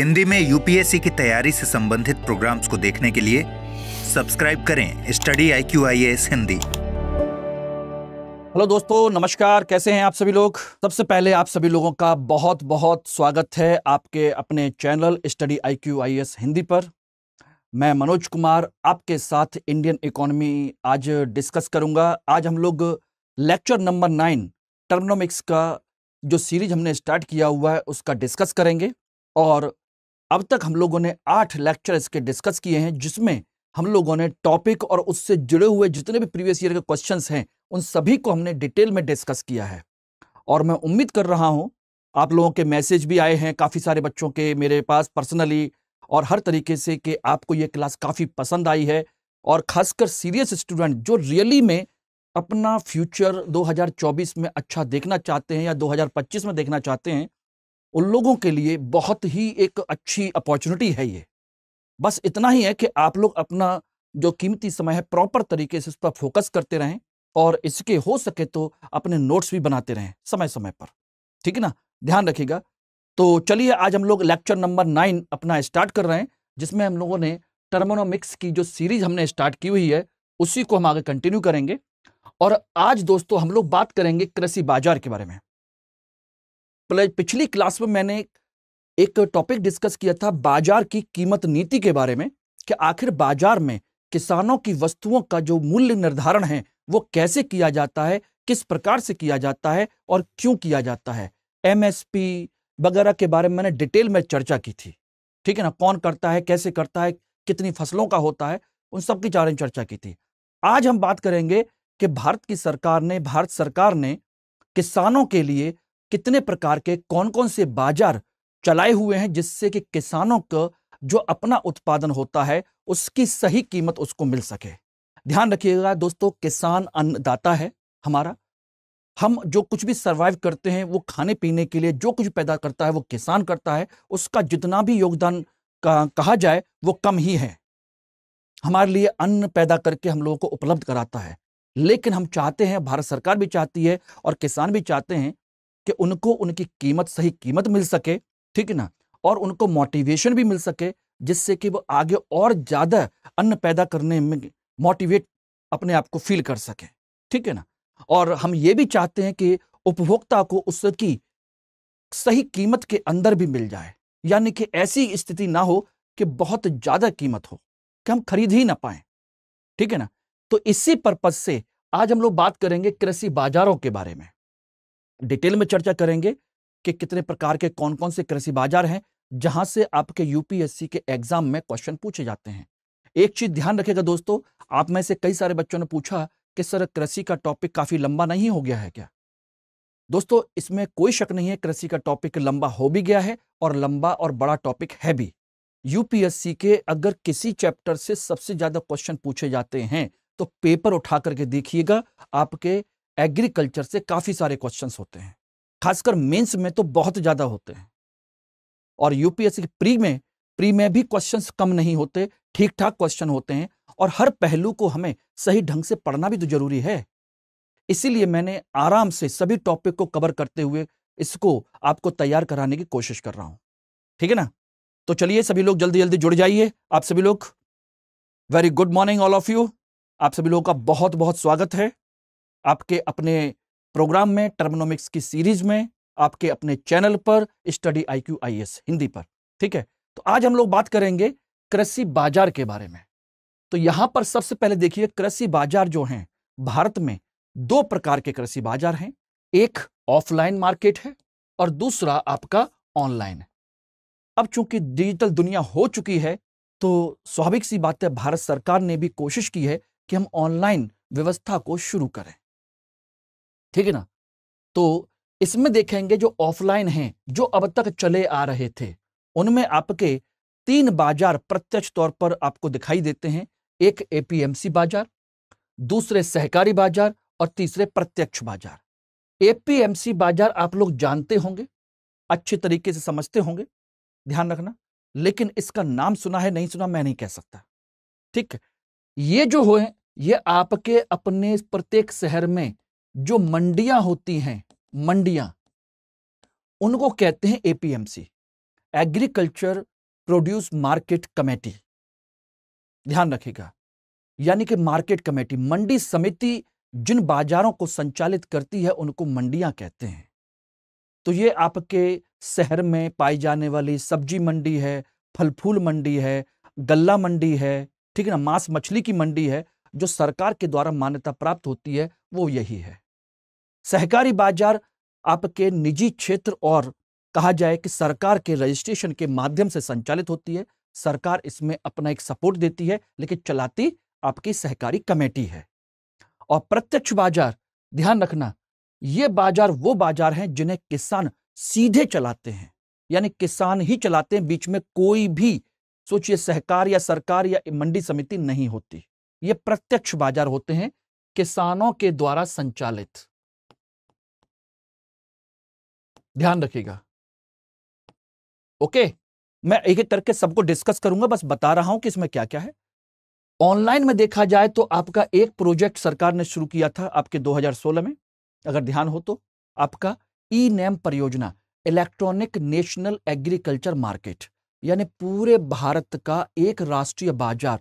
हिंदी में यूपीएससी की तैयारी से संबंधित प्रोग्राम्स को देखने के लिए सब्सक्राइब करें study I Q I S Hindi hello दोस्तों नमस्कार कैसे हैं आप सभी लोग सबसे पहले आप सभी लोगों का बहुत बहुत स्वागत है आपके अपने channel study I Q I S Hindi पर मैं मनोज कुमार आपके साथ इंडियन इकोनॉमी आज डिस्कस करूंगा आज हम लोग लेक्चर नंबर नाइन टर्मनोमिक्स का जो सीरीज हमने स्टार्ट किया हुआ है उसका डिस्कस करेंगे और अब तक हम लोगों ने आठ लेक्चर इसके डिस्कस किए हैं जिसमें हम लोगों ने टॉपिक और उससे जुड़े हुए जितने भी प्रीवियस ईयर के क्वेश्चंस हैं उन सभी को हमने डिटेल में डिस्कस किया है और मैं उम्मीद कर रहा हूं आप लोगों के मैसेज भी आए हैं काफ़ी सारे बच्चों के मेरे पास पर्सनली और हर तरीके से कि आपको ये क्लास काफ़ी पसंद आई है और खासकर सीरियस स्टूडेंट जो रियली में अपना फ्यूचर दो में अच्छा देखना चाहते हैं या दो में देखना चाहते हैं उन लोगों के लिए बहुत ही एक अच्छी अपॉर्चुनिटी है ये बस इतना ही है कि आप लोग अपना जो कीमती समय है प्रॉपर तरीके से उस पर फोकस करते रहें और इसके हो सके तो अपने नोट्स भी बनाते रहें समय समय पर ठीक है ना ध्यान रखिएगा तो चलिए आज हम लोग लेक्चर नंबर नाइन अपना स्टार्ट कर रहे हैं जिसमें हम लोगों ने टर्मोनोमिक्स की जो सीरीज हमने स्टार्ट की हुई है उसी को हम आगे कंटिन्यू करेंगे और आज दोस्तों हम लोग बात करेंगे कृषि बाजार के बारे में पिछली क्लास में मैंने एक टॉपिक डिस्कस किया था बाजार की कीमत नीति के बारे में कि आखिर बाजार में किसानों की वस्तुओं का जो मूल्य निर्धारण है वो कैसे किया जाता है किस प्रकार से किया जाता है और क्यों किया जाता है एमएसपी वगैरह के बारे में मैंने डिटेल में चर्चा की थी ठीक है ना कौन करता है कैसे करता है कितनी फसलों का होता है उन सब की बारे में चर्चा की थी आज हम बात करेंगे कि भारत की सरकार ने भारत सरकार ने किसानों के लिए कितने प्रकार के कौन कौन से बाजार चलाए हुए हैं जिससे कि किसानों को जो अपना उत्पादन होता है उसकी सही कीमत उसको मिल सके ध्यान रखिएगा दोस्तों किसान अन्नदाता है हमारा हम जो कुछ भी सर्वाइव करते हैं वो खाने पीने के लिए जो कुछ पैदा करता है वो किसान करता है उसका जितना भी योगदान कहा जाए वो कम ही है हमारे लिए अन्न पैदा करके हम लोगों को उपलब्ध कराता है लेकिन हम चाहते हैं भारत सरकार भी चाहती है और किसान भी चाहते हैं कि उनको उनकी कीमत सही कीमत मिल सके ठीक है ना और उनको मोटिवेशन भी मिल सके जिससे कि वो आगे और ज़्यादा अन्न पैदा करने में मोटिवेट अपने आप को फील कर सके ठीक है ना और हम ये भी चाहते हैं कि उपभोक्ता को उसकी सही कीमत के अंदर भी मिल जाए यानी कि ऐसी स्थिति ना हो कि बहुत ज़्यादा कीमत हो कि हम खरीद ही ना पाए ठीक है ना तो इसी पर्पज से आज हम लोग बात करेंगे कृषि बाजारों के बारे में डिटेल में चर्चा करेंगे कि कितने प्रकार के कौन कौन से कृषि बाजार हैं जहां से आपके यूपीएससी के एग्जाम में क्वेश्चन पूछे जाते हैं एक चीज ध्यान रखेगा दोस्तों आप में से कई सारे बच्चों ने पूछा कि सर कृषि का टॉपिक काफी लंबा नहीं हो गया है क्या दोस्तों इसमें कोई शक नहीं है कृषि का टॉपिक लंबा हो भी गया है और लंबा और बड़ा टॉपिक है भी यूपीएससी के अगर किसी चैप्टर से सबसे ज्यादा क्वेश्चन पूछे जाते हैं तो पेपर उठा करके देखिएगा आपके एग्रीकल्चर से काफ़ी सारे क्वेश्चंस होते हैं खासकर मेंस में तो बहुत ज़्यादा होते हैं और यूपीएससी प्री में प्री में भी क्वेश्चंस कम नहीं होते ठीक ठाक क्वेश्चन होते हैं और हर पहलू को हमें सही ढंग से पढ़ना भी तो जरूरी है इसीलिए मैंने आराम से सभी टॉपिक को कवर करते हुए इसको आपको तैयार कराने की कोशिश कर रहा हूं ठीक है ना तो चलिए सभी लोग जल्दी जल्दी जुड़ जाइए आप सभी लोग very good morning all of you आप सभी लोगों का बहुत बहुत स्वागत है आपके अपने प्रोग्राम में टर्मोनॉमिक्स की सीरीज में आपके अपने चैनल पर study I Q I S Hindi पर ठीक है तो आज हम लोग बात करेंगे कृषि बाजार के बारे में तो यहां पर सबसे पहले देखिए कृषि बाजार जो हैं भारत में दो प्रकार के कृषि बाजार हैं एक ऑफलाइन मार्केट है और दूसरा आपका ऑनलाइन है अब चूंकि डिजिटल दुनिया हो चुकी है तो स्वाभाविक सी बात है भारत सरकार ने भी कोशिश की है कि हम ऑनलाइन व्यवस्था को शुरू करें ठीक है ना तो इसमें देखेंगे जो ऑफलाइन हैं जो अब तक चले आ रहे थे उनमें आपके तीन बाजार प्रत्यक्ष तौर पर आपको दिखाई देते हैं एक एपीएमसी बाजार दूसरे सहकारी बाजार और तीसरे प्रत्यक्ष बाजार एपीएमसी बाजार आप लोग जानते होंगे अच्छे तरीके से समझते होंगे ध्यान रखना लेकिन इसका नाम सुना है नहीं सुना मैं नहीं कह सकता ठीक ये जो हो ये आपके अपने प्रत्येक शहर में जो मंडियां होती हैं मंडियां उनको कहते हैं APMC agriculture produce market committee ध्यान रखिएगा यानी कि मार्केट कमेटी मंडी समिति जिन बाजारों को संचालित करती है उनको मंडियां कहते हैं तो ये आपके शहर में पाई जाने वाली सब्जी मंडी है फल फूल मंडी है गल्ला मंडी है ठीक है ना मांस मछली की मंडी है जो सरकार के द्वारा मान्यता प्राप्त होती है वो यही है सहकारी बाजार आपके निजी क्षेत्र और कहा जाए कि सरकार के रजिस्ट्रेशन के माध्यम से संचालित होती है सरकार इसमें अपना एक सपोर्ट देती है लेकिन चलाती आपकी सहकारी कमेटी है और प्रत्यक्ष बाजार ध्यान रखना ये बाजार वो बाजार हैं जिन्हें किसान सीधे चलाते हैं यानी किसान ही चलाते हैं बीच में कोई भी सोचिए सहकार या सरकार या मंडी समिति नहीं होती ये प्रत्यक्ष बाजार होते हैं किसानों के द्वारा संचालित ध्यान रखिएगा ओके मैं एक एक करके सबको डिस्कस करूंगा बस बता रहा हूं कि इसमें क्या क्या है ऑनलाइन में देखा जाए तो आपका एक प्रोजेक्ट सरकार ने शुरू किया था आपके 2016 में अगर ध्यान हो तो आपका ई नेम परियोजना इलेक्ट्रॉनिक नेशनल एग्रीकल्चर मार्केट यानी पूरे भारत का एक राष्ट्रीय बाजार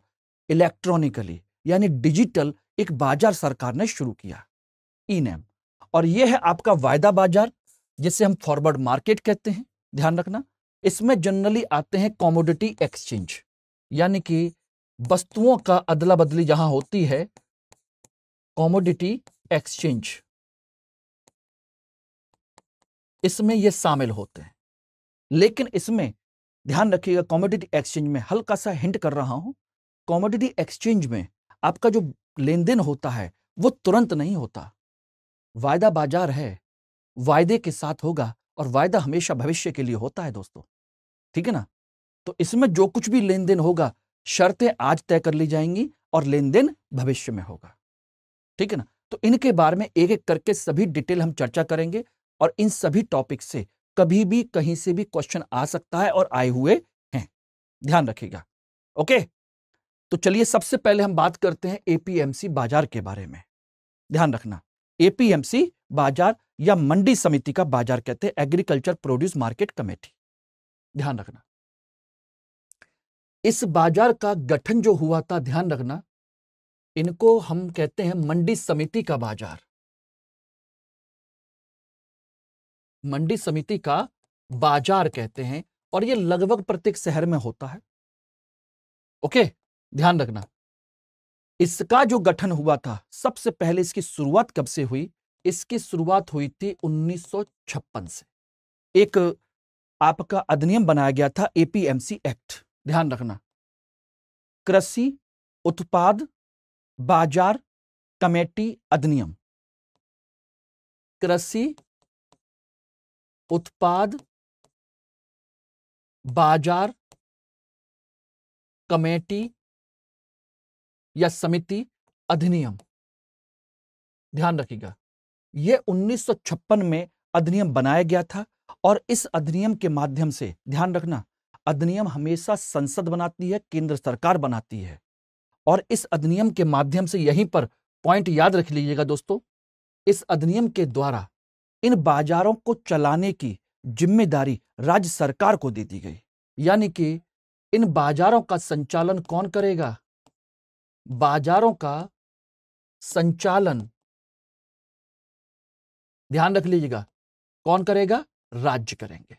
इलेक्ट्रॉनिकली यानी डिजिटल एक बाजार सरकार ने शुरू किया ई e नेम और यह है आपका वायदा बाजार जिसे हम फॉरवर्ड मार्केट कहते हैं ध्यान रखना इसमें जनरली आते हैं कॉमोडिटी एक्सचेंज यानी कि वस्तुओं का अदला बदली जहां होती है कॉमोडिटी एक्सचेंज इसमें ये शामिल होते हैं लेकिन इसमें ध्यान रखिएगा कॉमोडिटी एक्सचेंज में हल्का सा हिंट कर रहा हूं कॉमोडिटी एक्सचेंज में आपका जो लेन देन होता है वो तुरंत नहीं होता वायदा बाजार है वायदे के साथ होगा और वायदा हमेशा भविष्य के लिए होता है दोस्तों ठीक है ना तो इसमें जो कुछ भी लेन देन होगा शर्तें आज तय कर ली जाएंगी और लेन देन भविष्य में होगा ठीक है ना तो इनके बारे में एक एक करके सभी डिटेल हम चर्चा करेंगे और इन सभी टॉपिक से कभी भी कहीं से भी क्वेश्चन आ सकता है और आए हुए हैं ध्यान रखिएगा ओके तो चलिए सबसे पहले हम बात करते हैं एपीएमसी बाजार के बारे में ध्यान रखना एपीएमसी बाजार या मंडी समिति का बाजार कहते हैं एग्रीकल्चर प्रोड्यूस मार्केट कमेटी ध्यान रखना इस बाजार का गठन जो हुआ था ध्यान रखना इनको हम कहते हैं मंडी समिति का बाजार मंडी समिति का बाजार कहते हैं और ये लगभग प्रत्येक शहर में होता है ओके ध्यान रखना इसका जो गठन हुआ था सबसे पहले इसकी शुरुआत कब से हुई इसकी शुरुआत हुई थी 1956 से एक आपका अधिनियम बनाया गया था एपीएमसी एक्ट ध्यान रखना कृषि उत्पाद बाजार कमेटी अधिनियम कृषि उत्पाद बाजार कमेटी या समिति अधिनियम ध्यान रखिएगा यह 1956 में अधिनियम बनाया गया था और इस अधिनियम के माध्यम से ध्यान रखना अधिनियम हमेशा संसद बनाती है केंद्र सरकार बनाती है और इस अधिनियम के माध्यम से यहीं पर पॉइंट याद रख लीजिएगा दोस्तों इस अधिनियम के द्वारा इन बाजारों को चलाने की जिम्मेदारी राज्य सरकार को दे दी गई यानी कि इन बाजारों का संचालन कौन करेगा बाजारों का संचालन ध्यान रख लीजिएगा कौन करेगा राज्य करेंगे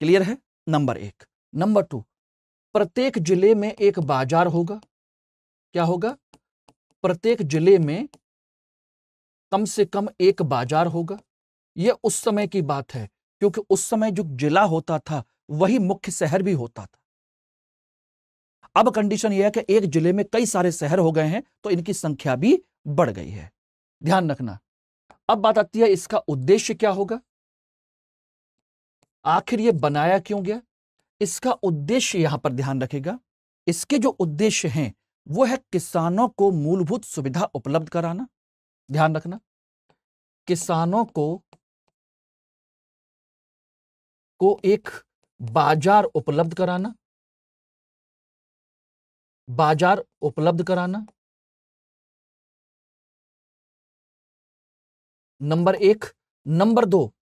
क्लियर है नंबर एक नंबर टू प्रत्येक जिले में एक बाजार होगा क्या होगा प्रत्येक जिले में कम से कम एक बाजार होगा यह उस समय की बात है क्योंकि उस समय जो जिला होता था वही मुख्य शहर भी होता था अब कंडीशन यह है कि एक जिले में कई सारे शहर हो गए हैं तो इनकी संख्या भी बढ़ गई है ध्यान रखना अब बात आती है इसका उद्देश्य क्या होगा आखिर यह बनाया क्यों गया इसका उद्देश्य यहां पर ध्यान रखेगा इसके जो उद्देश्य हैं वो है किसानों को मूलभूत सुविधा उपलब्ध कराना ध्यान रखना किसानों को को एक बाजार उपलब्ध कराना बाजार उपलब्ध कराना नंबर एक नंबर दो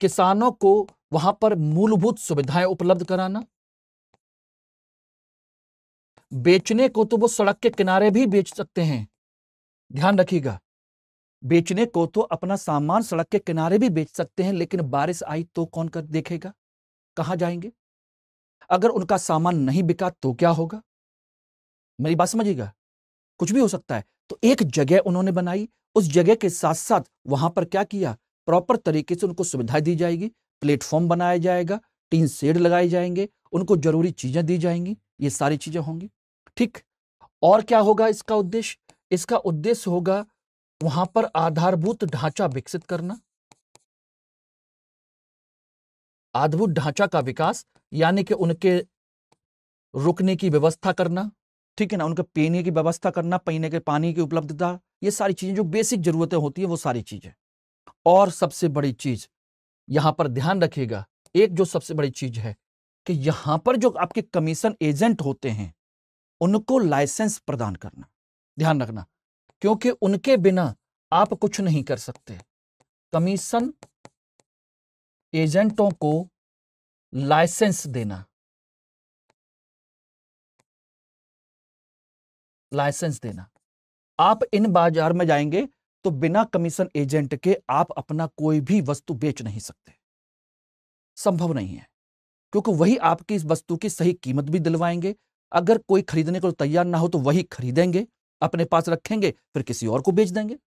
किसानों को वहां पर मूलभूत सुविधाएं उपलब्ध कराना बेचने को तो वो सड़क के किनारे भी बेच सकते हैं ध्यान रखिएगा बेचने को तो अपना सामान सड़क के किनारे भी बेच सकते हैं लेकिन बारिश आई तो कौन कर देखेगा कहां जाएंगे अगर उनका सामान नहीं बिका तो क्या होगा मेरी बात समझिएगा कुछ भी हो सकता है तो एक जगह उन्होंने बनाई उस जगह के साथ साथ वहां पर क्या किया प्रॉपर तरीके से उनको सुविधाएं दी जाएगी प्लेटफॉर्म बनाया जाएगा टीन सेड लगाए जाएंगे उनको जरूरी चीजें दी जाएंगी ये सारी चीजें होंगी ठीक और क्या होगा इसका उद्देश्य इसका उद्देश्य होगा वहां पर आधारभूत ढांचा विकसित करना आधारभूत ढांचा का विकास यानी कि उनके रुकने की व्यवस्था करना ठीक है ना उनके पीने की व्यवस्था करना पीने के पानी की उपलब्धता ये सारी चीजें जो बेसिक जरूरतें होती है वो सारी चीजें और सबसे बड़ी चीज यहां पर ध्यान रखिएगा एक जो सबसे बड़ी चीज है कि यहां पर जो आपके कमीशन एजेंट होते हैं उनको लाइसेंस प्रदान करना ध्यान रखना क्योंकि उनके बिना आप कुछ नहीं कर सकते कमीशन एजेंटों को लाइसेंस देना लाइसेंस देना आप इन बाजार में जाएंगे तो बिना कमीशन एजेंट के आप अपना कोई भी वस्तु बेच नहीं सकते संभव नहीं है क्योंकि वही आपकी इस वस्तु की सही कीमत भी दिलवाएंगे अगर कोई खरीदने को तैयार ना हो तो वही खरीदेंगे अपने पास रखेंगे फिर किसी और को बेच देंगे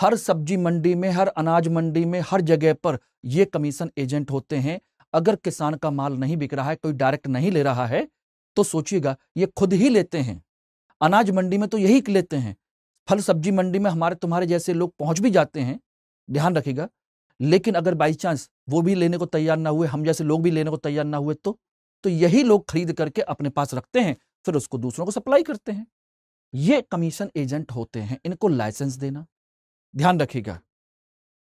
हर सब्जी मंडी में हर अनाज मंडी में हर जगह पर ये कमीशन एजेंट होते हैं अगर किसान का माल नहीं बिक रहा है कोई डायरेक्ट नहीं ले रहा है तो सोचिएगा ये खुद ही लेते हैं अनाज मंडी में तो यही लेते हैं फल सब्जी मंडी में हमारे तुम्हारे जैसे लोग पहुंच भी जाते हैं ध्यान रखिएगा लेकिन अगर बाई चांस वो भी लेने को तैयार ना हुए हम जैसे लोग भी लेने को तैयार ना हुए तो तो यही लोग खरीद करके अपने पास रखते हैं फिर उसको दूसरों को सप्लाई करते हैं ये कमीशन एजेंट होते हैं इनको लाइसेंस देना ध्यान रखिएगा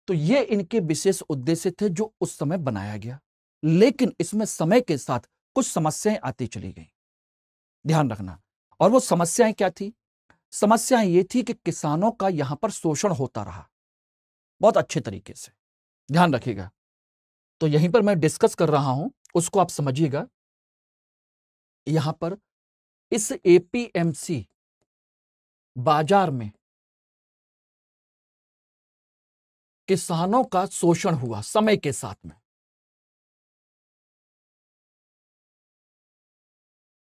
तो ये इनके विशेष उद्देश्य थे जो उस समय बनाया गया लेकिन इसमें समय के साथ कुछ समस्याएं आती चली गई ध्यान रखना और वो समस्याएं क्या थी समस्या ये थी कि किसानों का यहां पर शोषण होता रहा बहुत अच्छे तरीके से ध्यान रखिएगा तो यहीं पर मैं डिस्कस कर रहा हूं उसको आप समझिएगा यहां पर इस एपीएमसी बाजार में किसानों का शोषण हुआ समय के साथ में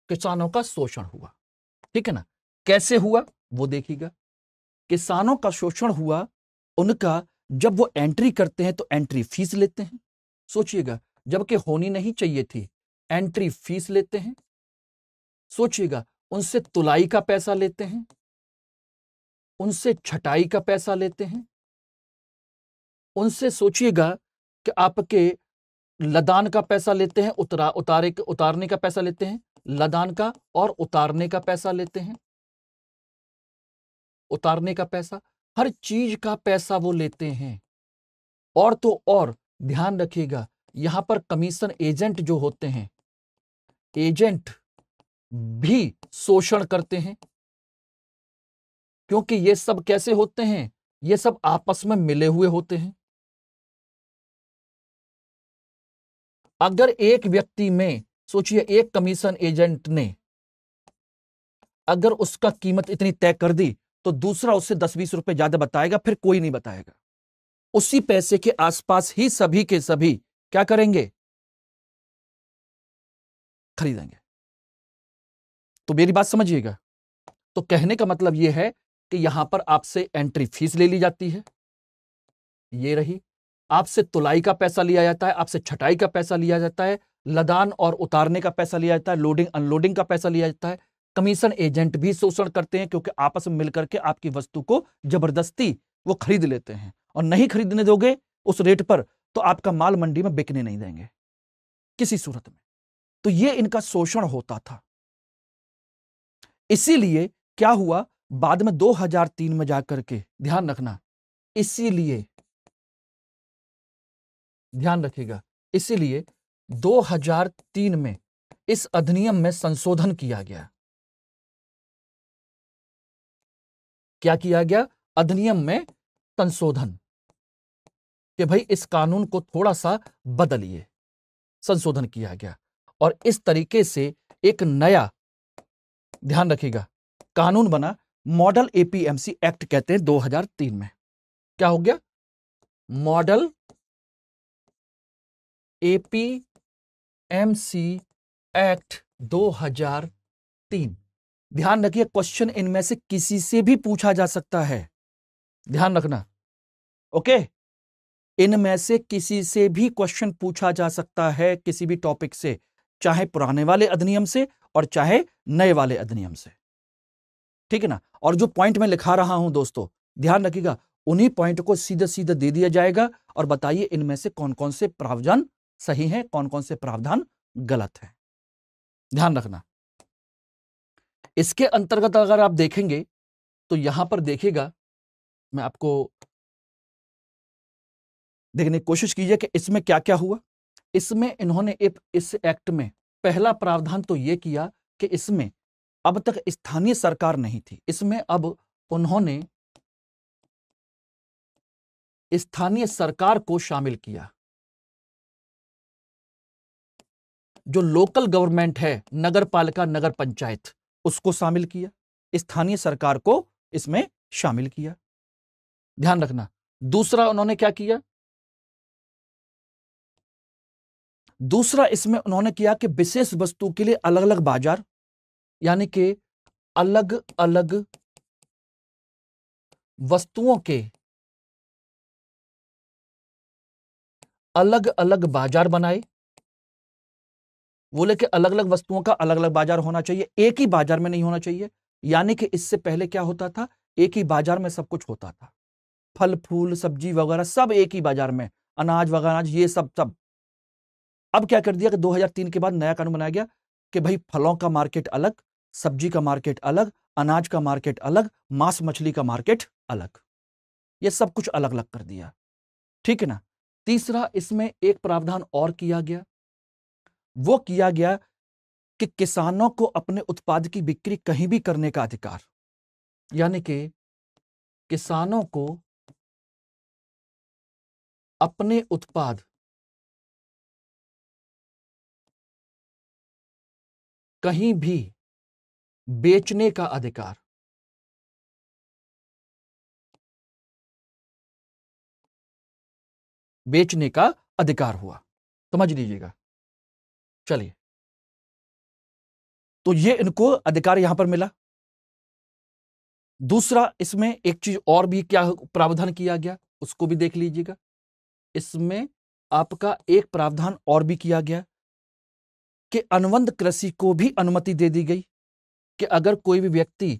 किसानों का शोषण हुआ ठीक है ना कैसे हुआ वो देखिएगा किसानों का शोषण हुआ उनका जब वो एंट्री करते हैं तो एंट्री फीस लेते हैं सोचिएगा जबकि होनी नहीं चाहिए थी एंट्री फीस लेते हैं सोचिएगा उनसे तुलाई का पैसा लेते हैं उनसे छटाई का पैसा लेते हैं उनसे सोचिएगा कि आपके लदान का पैसा लेते हैं उतरा उतारे उतारने का पैसा लेते हैं लदान का और उतारने का पैसा लेते हैं उतारने का पैसा हर चीज का पैसा वो लेते हैं और तो और ध्यान रखिएगा यहां पर कमीशन एजेंट जो होते हैं एजेंट भी शोषण करते हैं क्योंकि ये सब कैसे होते हैं ये सब आपस में मिले हुए होते हैं अगर एक व्यक्ति में सोचिए एक कमीशन एजेंट ने अगर उसका कीमत इतनी तय कर दी तो दूसरा उससे दस बीस रुपए ज्यादा बताएगा फिर कोई नहीं बताएगा उसी पैसे के आसपास ही सभी के सभी क्या करेंगे खरीदेंगे तो मेरी बात समझिएगा तो कहने का मतलब यह है कि यहां पर आपसे एंट्री फीस ले ली जाती है ये रही आपसे तुलाई का पैसा लिया जाता है आपसे छटाई का पैसा लिया जाता है लदान और उतारने का पैसा लिया जाता है लोडिंग अनलोडिंग का पैसा लिया जाता है कमीशन एजेंट भी शोषण करते हैं क्योंकि आपस में मिलकर के आपकी वस्तु को जबरदस्ती वो खरीद लेते हैं और नहीं खरीदने दोगे उस रेट पर तो आपका माल मंडी में बिकने नहीं देंगे किसी सूरत में तो ये इनका शोषण होता था इसीलिए क्या हुआ बाद में 2003 में जाकर के ध्यान रखना इसीलिए ध्यान रखिएगा इसीलिए 2003 में इस अधिनियम में संशोधन किया गया क्या किया गया अधिनियम में संशोधन कि भाई इस कानून को थोड़ा सा बदलिए संशोधन किया गया और इस तरीके से एक नया ध्यान रखिएगा कानून बना मॉडल एपीएमसी एक्ट कहते हैं 2003 में क्या हो गया मॉडल एपी एमसी एक्ट 2003 ध्यान रखिए क्वेश्चन इनमें से किसी से भी पूछा जा सकता है ध्यान रखना ओके इनमें से किसी से भी क्वेश्चन पूछा जा सकता है किसी भी टॉपिक से चाहे पुराने वाले अधिनियम से और चाहे नए वाले अधिनियम से ठीक है ना और जो पॉइंट मैं लिखा रहा हूं दोस्तों ध्यान रखिएगा उन्हीं पॉइंट को सीधा सीधा दे दिया जाएगा और बताइए इनमें से कौन कौन से प्रावधान सही हैं कौन कौन से प्रावधान गलत हैं ध्यान रखना इसके अंतर्गत अगर आप देखेंगे तो यहां पर देखेगा मैं आपको देखने की कोशिश कीजिए कि इसमें क्या क्या हुआ इसमें इन्होंने एक इस एक्ट में पहला प्रावधान तो ये किया कि इसमें अब तक स्थानीय सरकार नहीं थी इसमें अब उन्होंने स्थानीय सरकार को शामिल किया जो लोकल गवर्नमेंट है नगर पालिका नगर पंचायत उसको शामिल किया स्थानीय सरकार को इसमें शामिल किया ध्यान रखना दूसरा उन्होंने क्या किया दूसरा इसमें उन्होंने किया कि विशेष वस्तु के लिए अलग अलग बाजार यानी कि अलग अलग वस्तुओं के अलग अलग बाजार बनाए बोले कि अलग अलग वस्तुओं का अलग अलग बाजार होना चाहिए एक ही बाजार में नहीं होना चाहिए यानी कि इससे पहले क्या होता था एक ही बाजार में सब कुछ होता था फल फूल सब्जी वगैरह सब एक ही बाजार में अनाज वगैरह ये सब सब अब क्या कर दिया कि 2003 के बाद नया कानून बनाया गया कि भाई फलों का मार्केट अलग सब्जी का मार्केट अलग अनाज का मार्केट अलग मांस मछली का मार्केट अलग ये सब कुछ अलग अलग कर दिया ठीक है ना तीसरा इसमें एक प्रावधान और किया गया वो किया गया कि किसानों को अपने उत्पाद की बिक्री कहीं भी करने का अधिकार यानी कि किसानों को अपने उत्पाद कहीं भी बेचने का अधिकार बेचने का अधिकार हुआ समझ लीजिएगा चलिए तो ये इनको अधिकार यहां पर मिला दूसरा इसमें एक चीज और भी क्या प्रावधान किया गया उसको भी देख लीजिएगा इसमें आपका एक प्रावधान और भी किया गया कि अनुबंध कृषि को भी अनुमति दे दी गई कि अगर कोई भी व्यक्ति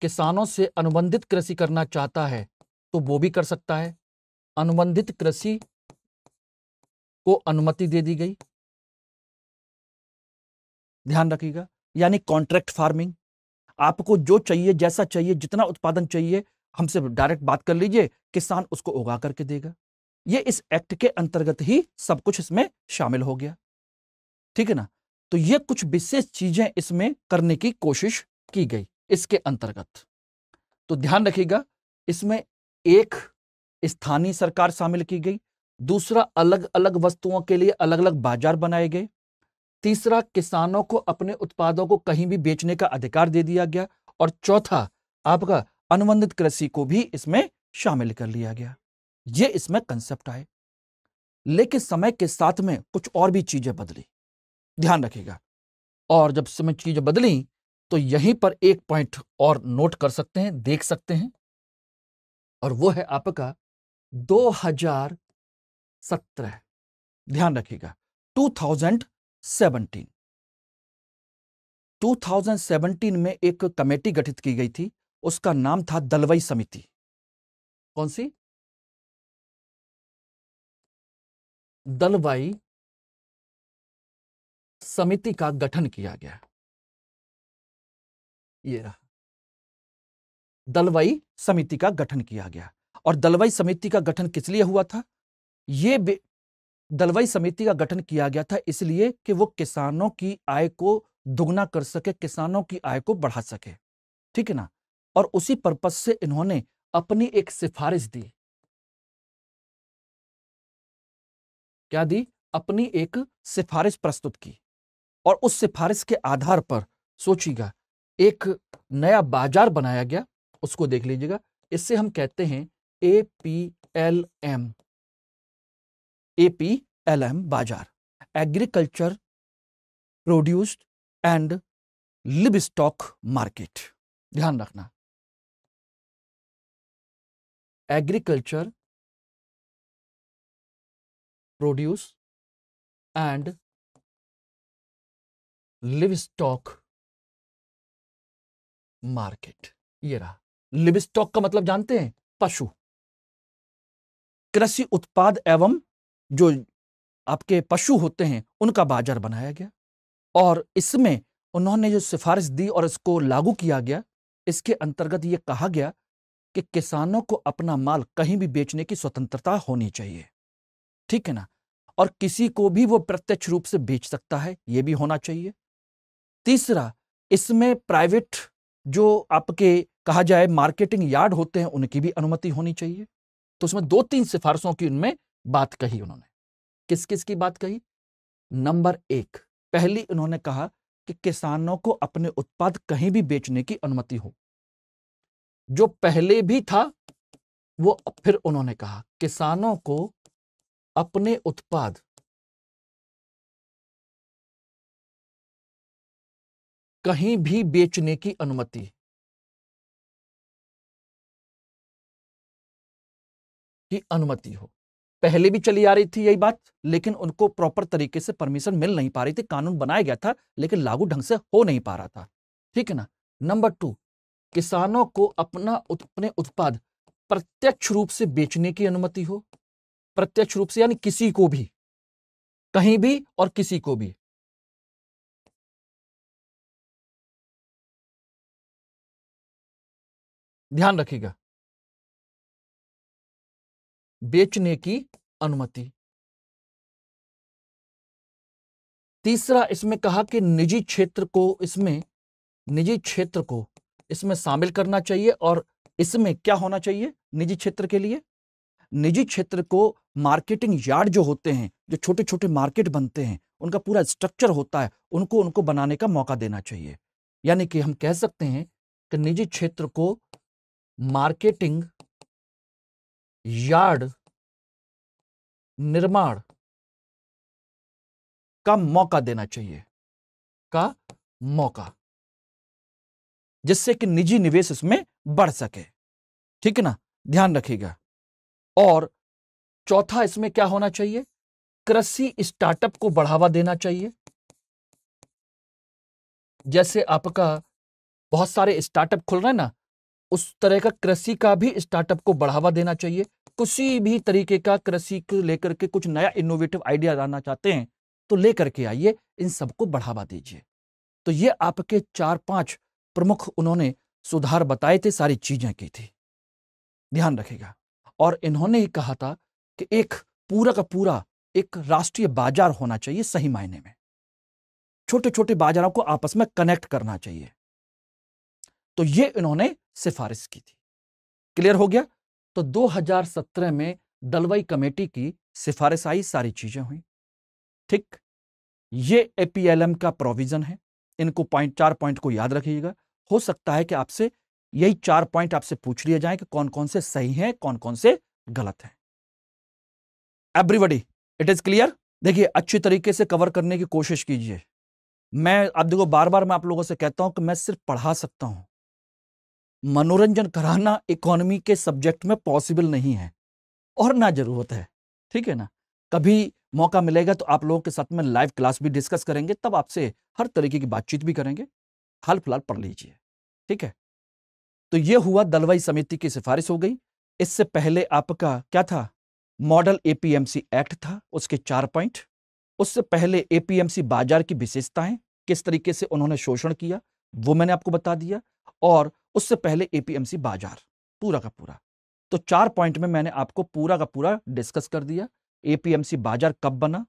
किसानों से अनुबंधित कृषि करना चाहता है तो वो भी कर सकता है अनुबंधित कृषि को अनुमति दे दी गई ध्यान रखिएगा यानी कॉन्ट्रैक्ट फार्मिंग आपको जो चाहिए जैसा चाहिए जितना उत्पादन चाहिए हमसे डायरेक्ट बात कर लीजिए किसान उसको उगा करके देगा ये इस एक्ट के अंतर्गत ही सब कुछ इसमें शामिल हो गया ठीक है ना तो ये कुछ विशेष चीजें इसमें करने की कोशिश की गई इसके अंतर्गत तो ध्यान रखिएगा इसमें एक स्थानीय सरकार शामिल की गई दूसरा अलग अलग वस्तुओं के लिए अलग अलग बाजार बनाए गए तीसरा किसानों को अपने उत्पादों को कहीं भी बेचने का अधिकार दे दिया गया और चौथा आपका अनुबंधित कृषि को भी इसमें शामिल कर लिया गया ये इसमें कंसेप्ट आए लेकिन समय के साथ में कुछ और भी चीजें बदली ध्यान रखिएगा और जब समय चीजें बदली तो यहीं पर एक पॉइंट और नोट कर सकते हैं देख सकते हैं और वो है आपका 2017 ध्यान रखिएगा 2017 में एक कमेटी गठित की गई थी उसका नाम था दलवई समिति कौन सी दलवाई समिति का गठन किया गया ये रहा दलवाई समिति का गठन किया गया और दलवाई समिति का गठन किस लिए हुआ था यह दलवाई समिति का गठन किया गया था इसलिए कि वो किसानों की आय को दुगना कर सके किसानों की आय को बढ़ा सके ठीक है ना और उसी पर्पज से इन्होंने अपनी एक सिफारिश दी क्या दी अपनी एक सिफारिश प्रस्तुत की और उस सिफारिश के आधार पर सोचिएगा एक नया बाजार बनाया गया उसको देख लीजिएगा इससे हम कहते हैं A P L M APLM बाजार agriculture produced and livestock market ध्यान रखना agriculture produce and livestock market ये रहा लिव स्टॉक का मतलब जानते हैं पशु कृषि उत्पाद एवं जो आपके पशु होते हैं उनका बाजार बनाया गया और इसमें उन्होंने जो सिफारिश दी और इसको लागू किया गया इसके अंतर्गत ये कहा गया कि किसानों को अपना माल कहीं भी बेचने की स्वतंत्रता होनी चाहिए ठीक है ना और किसी को भी वो प्रत्यक्ष रूप से बेच सकता है ये भी होना चाहिए तीसरा इसमें प्राइवेट जो आपके कहा जाए मार्केटिंग यार्ड होते हैं उनकी भी अनुमति होनी चाहिए तो उसमें दो तीन सिफारिशों की उनमें बात कही उन्होंने किस किस की बात कही नंबर एक पहली उन्होंने कहा कि किसानों को अपने उत्पाद कहीं भी बेचने की अनुमति हो जो पहले भी था वो फिर उन्होंने कहा किसानों को अपने उत्पाद कहीं भी बेचने की अनुमति की अनुमति हो पहले भी चली आ रही थी यही बात लेकिन उनको प्रॉपर तरीके से परमिशन मिल नहीं पा रही थी कानून बनाया गया था लेकिन लागू ढंग से हो नहीं पा रहा था ठीक है ना नंबर टू किसानों को अपना अपने उत्पाद प्रत्यक्ष रूप से बेचने की अनुमति हो प्रत्यक्ष रूप से यानी किसी को भी कहीं भी और किसी को भी ध्यान रखिएगा बेचने की अनुमति तीसरा इसमें कहा कि निजी क्षेत्र को इसमें निजी क्षेत्र को इसमें शामिल करना चाहिए और इसमें क्या होना चाहिए निजी क्षेत्र के लिए निजी क्षेत्र को मार्केटिंग यार्ड जो होते हैं जो छोटे छोटे मार्केट बनते हैं उनका पूरा स्ट्रक्चर होता है उनको उनको बनाने का मौका देना चाहिए यानी कि हम कह सकते हैं कि निजी क्षेत्र को मार्केटिंग यार्ड निर्माण का मौका देना चाहिए का मौका जिससे कि निजी निवेश इसमें बढ़ सके ठीक है ना ध्यान रखिएगा और चौथा इसमें क्या होना चाहिए कृषि स्टार्टअप को बढ़ावा देना चाहिए जैसे आपका बहुत सारे स्टार्टअप खुल रहे हैं ना उस तरह का कृषि का भी स्टार्टअप को बढ़ावा देना चाहिए किसी भी तरीके का कृषि को लेकर के कुछ नया इनोवेटिव आइडिया लाना चाहते हैं तो लेकर के आइए इन सबको बढ़ावा दीजिए तो ये आपके चार पांच प्रमुख उन्होंने सुधार बताए थे सारी चीजें की थी ध्यान रखेगा और इन्होंने ही कहा था कि एक पूरा का पूरा एक राष्ट्रीय बाजार होना चाहिए सही मायने में छोटे छोटे बाजारों को आपस में कनेक्ट करना चाहिए तो ये इन्होंने सिफारिश की थी क्लियर हो गया तो 2017 में दलवाई कमेटी की सिफारिश आई सारी चीजें हुई ठीक ये एपीएलएम का प्रोविजन है इनको पॉइंट चार पॉइंट को याद रखिएगा हो सकता है कि आपसे यही चार पॉइंट आपसे पूछ लिए जाए कि कौन कौन से सही हैं कौन कौन से गलत हैं एवरीबडी इट इज क्लियर देखिए अच्छी तरीके से कवर करने की कोशिश कीजिए मैं अब देखो बार बार मैं आप लोगों से कहता हूं कि मैं सिर्फ पढ़ा सकता हूं मनोरंजन कराना इकोनॉमी के सब्जेक्ट में पॉसिबल नहीं है और ना ज़रूरत है ठीक है ना कभी मौका मिलेगा तो आप लोगों के साथ में लाइव क्लास भी डिस्कस करेंगे तब आपसे हर तरीके की बातचीत भी करेंगे हाल फिलहाल पढ़ लीजिए ठीक है तो यह हुआ दलवाई समिति की सिफारिश हो गई इससे पहले आपका क्या था मॉडल एपीएमसी एक्ट था उसके चार पॉइंट उससे पहले एपीएमसी बाजार की विशेषताएं किस तरीके से उन्होंने शोषण किया वो मैंने आपको बता दिया और उससे पहले एपीएमसी बाजार पूरा का पूरा तो चार पॉइंट में मैंने आपको पूरा का पूरा डिस्कस कर दिया एपीएमसी बाजार कब बना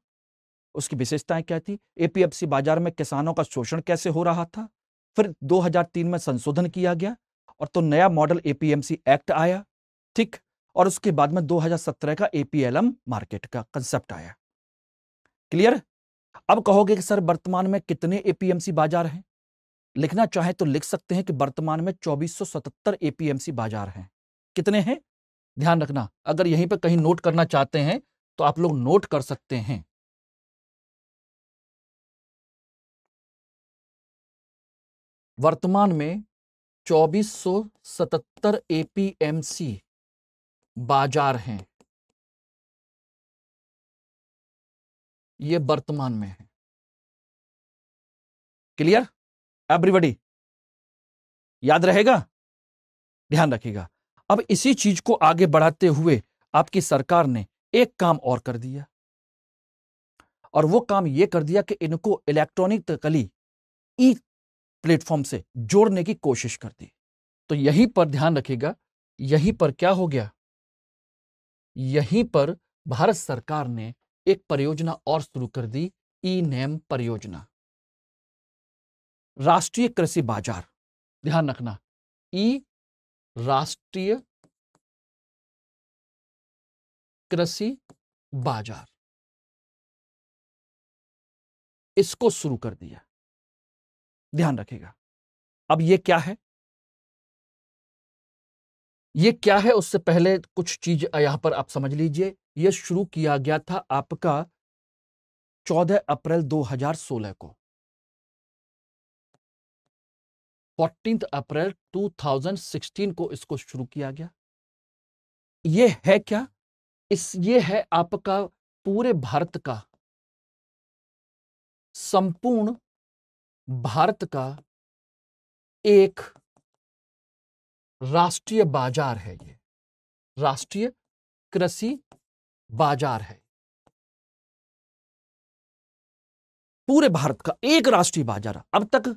उसकी विशेषताएं क्या थी एपीएमसी बाजार में किसानों का शोषण कैसे हो रहा था फिर 2003 में संशोधन किया गया और तो नया मॉडल एपीएमसी एक्ट आया ठीक और उसके बाद में 2017 का एपीएलएम मार्केट का कंसेप्ट आया क्लियर अब कहोगे कि सर वर्तमान में कितने एपीएमसी बाजार हैं लिखना चाहें तो लिख सकते हैं कि वर्तमान में 2477 एपीएमसी बाजार हैं कितने हैं ध्यान रखना अगर यहीं पर कहीं नोट करना चाहते हैं तो आप लोग नोट कर सकते हैं वर्तमान में 2477 एपीएमसी बाजार हैं ये वर्तमान में है क्लियर एवरीबडी याद रहेगा ध्यान रखिएगा अब इसी चीज को आगे बढ़ाते हुए आपकी सरकार ने एक काम और कर दिया और वो काम ये कर दिया कि इनको इलेक्ट्रॉनिक तकली ई प्लेटफॉर्म से जोड़ने की कोशिश कर दी तो यहीं पर ध्यान रखिएगा यहीं पर क्या हो गया यहीं पर भारत सरकार ने एक परियोजना और शुरू कर दी ई नेम परियोजना राष्ट्रीय कृषि बाजार ध्यान रखना ई राष्ट्रीय कृषि बाजार इसको शुरू कर दिया ध्यान रखेगा अब ये क्या है ये क्या है उससे पहले कुछ चीज यहां पर आप समझ लीजिए यह शुरू किया गया था आपका 14 अप्रैल 2016 को फोर्टीन अप्रैल 2016 को इसको शुरू किया गया ये है क्या इस ये है आपका पूरे भारत का संपूर्ण भारत का एक राष्ट्रीय बाजार है ये राष्ट्रीय कृषि बाजार है पूरे भारत का एक राष्ट्रीय बाजार अब तक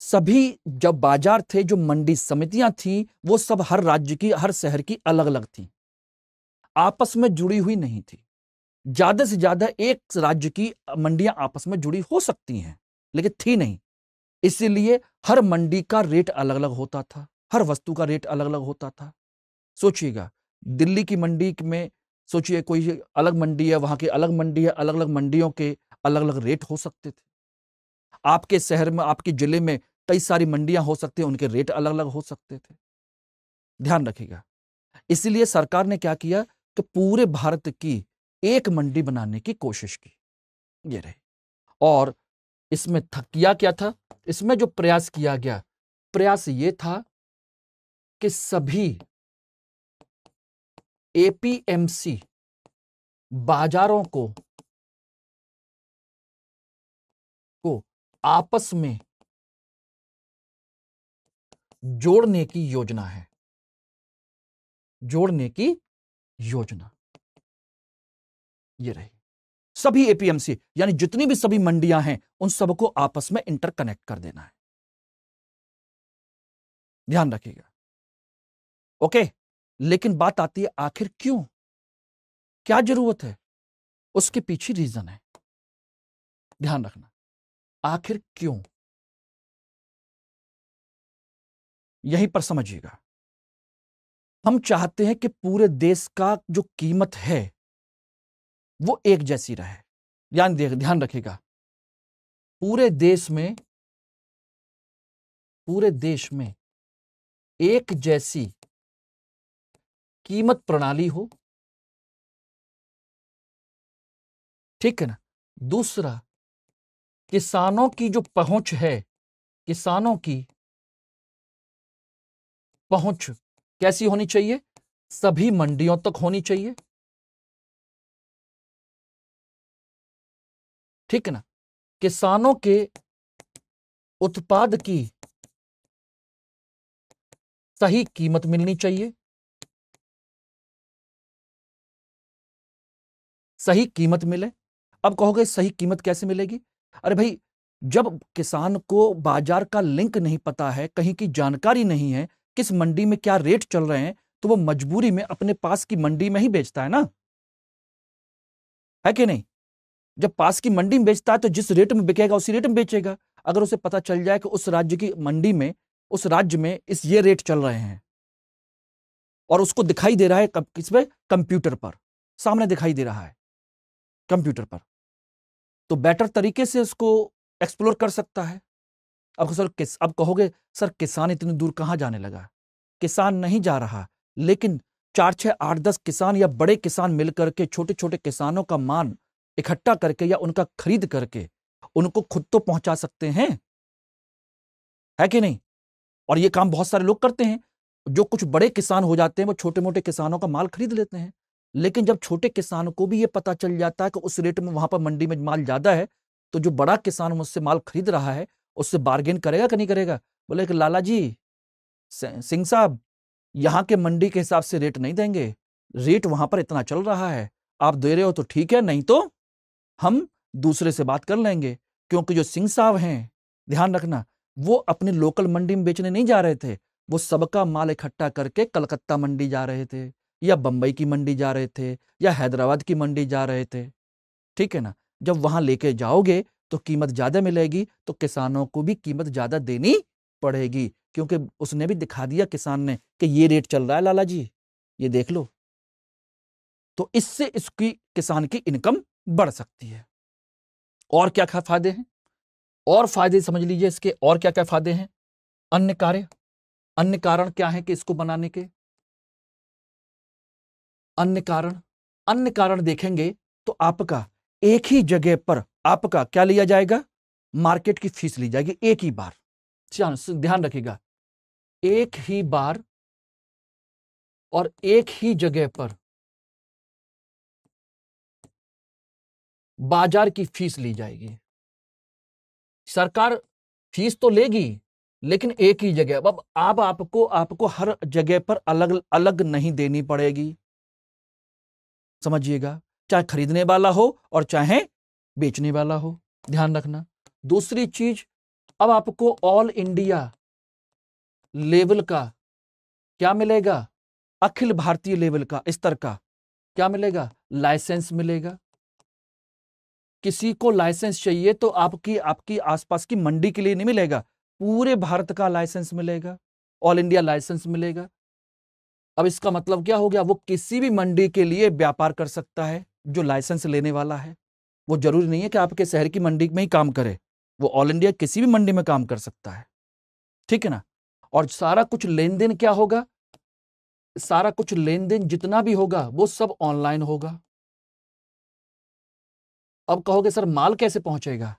सभी जब बाजार थे जो मंडी समितियां थी वो सब हर राज्य की हर शहर की अलग अलग थी आपस में जुड़ी हुई नहीं थी ज्यादा से ज्यादा एक राज्य की मंडियां आपस में जुड़ी हो सकती हैं लेकिन थी नहीं इसीलिए हर मंडी का रेट अलग अलग होता था हर वस्तु का रेट अलग अलग होता था सोचिएगा दिल्ली की मंडी में सोचिए कोई अलग मंडी है वहाँ की अलग मंडी है अलग अलग मंडियों के अलग अलग रेट हो सकते थे आपके शहर में आपके जिले में कई सारी मंडियां हो सकती हैं उनके रेट अलग अलग हो सकते थे ध्यान रखिएगा इसलिए सरकार ने क्या किया कि पूरे भारत की एक मंडी बनाने की कोशिश की ये रहे और इसमें थकिया क्या था इसमें जो प्रयास किया गया प्रयास ये था कि सभी एपीएमसी बाजारों को को आपस में जोड़ने की योजना है जोड़ने की योजना ये रही सभी एपीएमसी यानी जितनी भी सभी मंडियां हैं उन सबको आपस में इंटरकनेक्ट कर देना है ध्यान रखिएगा ओके लेकिन बात आती है आखिर क्यों क्या जरूरत है उसके पीछे रीजन है ध्यान रखना आखिर क्यों यहीं पर समझिएगा हम चाहते हैं कि पूरे देश का जो कीमत है वो एक जैसी रहे यानी ध्यान रखिएगा पूरे देश में पूरे देश में एक जैसी कीमत प्रणाली हो ठीक है ना दूसरा किसानों की जो पहुंच है किसानों की पहुंच कैसी होनी चाहिए सभी मंडियों तक होनी चाहिए ठीक है ना किसानों के उत्पाद की सही कीमत मिलनी चाहिए सही कीमत मिले अब कहोगे सही कीमत कैसे मिलेगी अरे भाई जब किसान को बाजार का लिंक नहीं पता है कहीं की जानकारी नहीं है किस मंडी में क्या रेट चल रहे हैं तो वो मजबूरी में अपने पास की मंडी में ही बेचता है ना है कि नहीं जब पास की मंडी में बेचता है तो जिस रेट में बिकेगा उसी रेट में बेचेगा अगर उसे पता चल जाए कि उस राज्य की मंडी में उस राज्य में इस ये रेट चल रहे हैं और उसको दिखाई दे रहा है किस पे कंप्यूटर पर सामने दिखाई दे रहा है कंप्यूटर पर तो बेटर तरीके से उसको एक्सप्लोर कर सकता है अब सर किस अब कहोगे सर किसान इतनी दूर कहाँ जाने लगा किसान नहीं जा रहा लेकिन चार छः आठ दस किसान या बड़े किसान मिल करके छोटे छोटे किसानों का मान इकट्ठा करके या उनका खरीद करके उनको खुद तो पहुंचा सकते हैं है कि नहीं और ये काम बहुत सारे लोग करते हैं जो कुछ बड़े किसान हो जाते हैं वो छोटे मोटे किसानों का माल खरीद लेते हैं लेकिन जब छोटे किसानों को भी ये पता चल जाता है कि उस रेट में वहां पर मंडी में माल ज्यादा है तो जो बड़ा किसान मुझसे माल खरीद रहा है उससे बार्गेन करेगा कि नहीं करेगा बोले कि लाला जी सिंह साहब यहाँ के मंडी के हिसाब से रेट नहीं देंगे रेट वहां पर इतना चल रहा है आप दे रहे हो तो ठीक है नहीं तो हम दूसरे से बात कर लेंगे क्योंकि जो सिंह साहब हैं ध्यान रखना वो अपने लोकल मंडी में बेचने नहीं जा रहे थे वो सबका माल इकट्ठा करके कलकत्ता मंडी जा रहे थे या बंबई की मंडी जा रहे थे या हैदराबाद की मंडी जा रहे थे ठीक है ना जब वहां लेके जाओगे तो कीमत ज़्यादा मिलेगी तो किसानों को भी कीमत ज़्यादा देनी पड़ेगी क्योंकि उसने भी दिखा दिया किसान ने कि ये रेट चल रहा है लाला जी ये देख लो तो इससे इसकी किसान की इनकम बढ़ सकती है और क्या क्या फायदे हैं और फायदे समझ लीजिए इसके और क्या क्या फायदे हैं अन्य कार्य अन्य कारण क्या है कि इसको बनाने के अन्य कारण अन्य कारण देखेंगे तो आपका एक ही जगह पर आपका क्या लिया जाएगा मार्केट की फीस ली जाएगी एक ही बार ध्यान रखिएगा एक ही बार और एक ही जगह पर बाजार की फीस ली जाएगी सरकार फीस तो लेगी लेकिन एक ही जगह अब आप आपको आपको हर जगह पर अलग अलग नहीं देनी पड़ेगी समझिएगा चाहे खरीदने वाला हो और चाहे बेचने वाला हो ध्यान रखना दूसरी चीज अब आपको ऑल इंडिया लेवल का क्या मिलेगा अखिल भारतीय लेवल का स्तर का क्या मिलेगा लाइसेंस मिलेगा किसी को लाइसेंस चाहिए तो आपकी आपकी आसपास की मंडी के लिए नहीं मिलेगा पूरे भारत का लाइसेंस मिलेगा ऑल इंडिया लाइसेंस मिलेगा अब इसका मतलब क्या हो गया वो किसी भी मंडी के लिए व्यापार कर सकता है जो लाइसेंस लेने वाला है वो जरूरी नहीं है कि आपके शहर की मंडी में ही काम करे वो ऑल इंडिया किसी भी मंडी में काम कर सकता है ठीक है ना और सारा कुछ लेन देन क्या होगा सारा कुछ लेन देन जितना भी होगा वो सब ऑनलाइन होगा अब कहोगे सर माल कैसे पहुंचेगा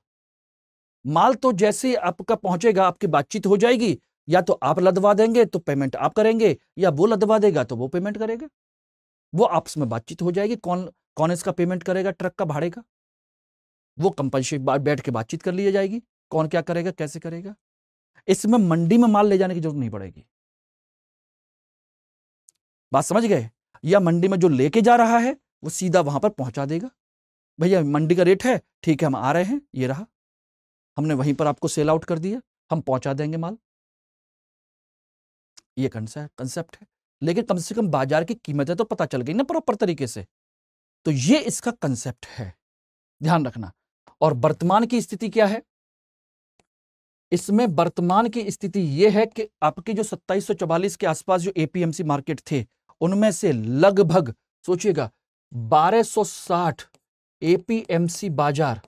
माल तो जैसे आपका पहुंचेगा आपकी बातचीत हो जाएगी या तो आप लदवा देंगे तो पेमेंट आप करेंगे या वो लदवा देगा तो वो पेमेंट करेगा वो आपस में बातचीत हो जाएगी कौन कौन इसका पेमेंट करेगा ट्रक का भाड़े का वो कंपनसेशन बैठ के बातचीत कर ली जाएगी कौन क्या करेगा कैसे करेगा इसमें मंडी में माल ले जाने की जरूरत नहीं पड़ेगी बात समझ गए या मंडी में जो लेके जा रहा है वो सीधा वहां पर पहुंचा देगा भैया मंडी का रेट है ठीक है हम आ रहे हैं ये रहा हमने वहीं पर आपको सेल आउट कर दिया हम पहुंचा देंगे माल ये कंसेप्ट है लेकिन कम से कम बाजार की कीमतें तो पता चल गई ना प्रॉपर तरीके से तो ये इसका कंसेप्ट है ध्यान रखना और वर्तमान की स्थिति क्या है इसमें वर्तमान की स्थिति यह है कि आपकी जो सत्ताईस के आसपास जो एपीएमसी मार्केट थे उनमें से लगभग सोचिएगा 1260 एपीएमसी बाजार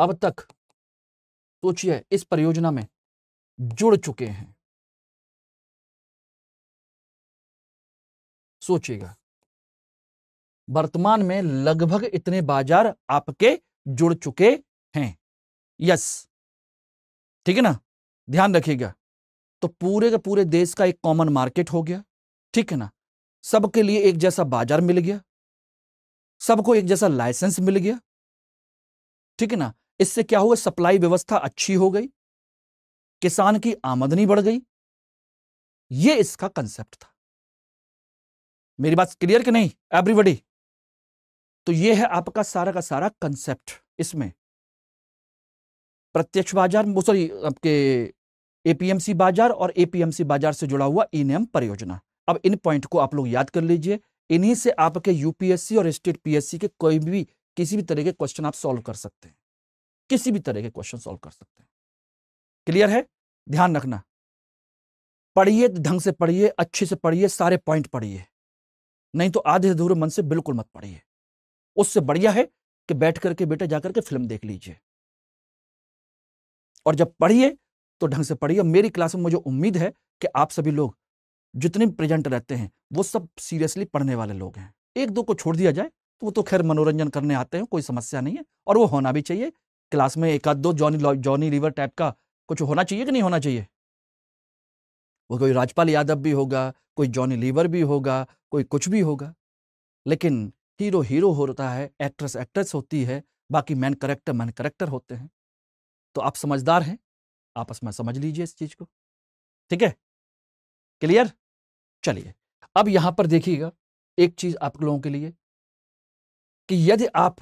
अब तक सोचिए इस परियोजना में जुड़ चुके हैं सोचिएगा वर्तमान में लगभग इतने बाजार आपके जुड़ चुके हैं यस ठीक है ना ध्यान रखिएगा तो पूरे के पूरे देश का एक कॉमन मार्केट हो गया ठीक है ना सबके लिए एक जैसा बाजार मिल गया सबको एक जैसा लाइसेंस मिल गया ठीक है ना इससे क्या हुआ सप्लाई व्यवस्था अच्छी हो गई किसान की आमदनी बढ़ गई ये इसका कंसेप्ट था मेरी बात क्लियर कि नहीं एवरीबडी तो ये है आपका सारा का सारा कंसेप्ट इसमें प्रत्यक्ष बाजार सॉरी आपके एपीएमसी बाजार और एपीएमसी बाजार से जुड़ा हुआ नियम e परियोजना अब इन पॉइंट को आप लोग याद कर लीजिए इन्हीं से आपके यूपीएससी और स्टेट पीएससी के कोई भी किसी भी तरह के क्वेश्चन आप सॉल्व कर सकते हैं किसी भी तरह के क्वेश्चन सॉल्व कर सकते हैं क्लियर है ध्यान रखना पढ़िए ढंग से पढ़िए अच्छे से पढ़िए सारे पॉइंट पढ़िए नहीं तो आधे अधूरे मन से बिल्कुल मत पढ़िए उससे बढ़िया है कि बैठ करके बेटा जाकर के फिल्म देख लीजिए और जब पढ़िए तो ढंग से पढ़िए मेरी क्लास में मुझे उम्मीद है कि आप सभी लोग जितने प्रेजेंट रहते हैं वो सब सीरियसली पढ़ने वाले लोग हैं एक दो को छोड़ दिया जाए तो वो तो खैर मनोरंजन करने आते हैं कोई समस्या नहीं है और वो होना भी चाहिए क्लास में एक आध दो जॉनी जॉनी रिवर टाइप का कुछ होना चाहिए कि नहीं होना चाहिए वो कोई राजपाल यादव भी होगा कोई जॉनी लीवर भी होगा कोई कुछ भी होगा लेकिन हीरो हीरो होता है एक्ट्रेस एक्ट्रेस होती है बाकी मैन करेक्टर मैन करेक्टर होते हैं तो आप समझदार हैं आपस में समझ लीजिए इस चीज को ठीक है क्लियर चलिए अब यहां पर देखिएगा एक चीज आप लोगों के लिए कि यदि आप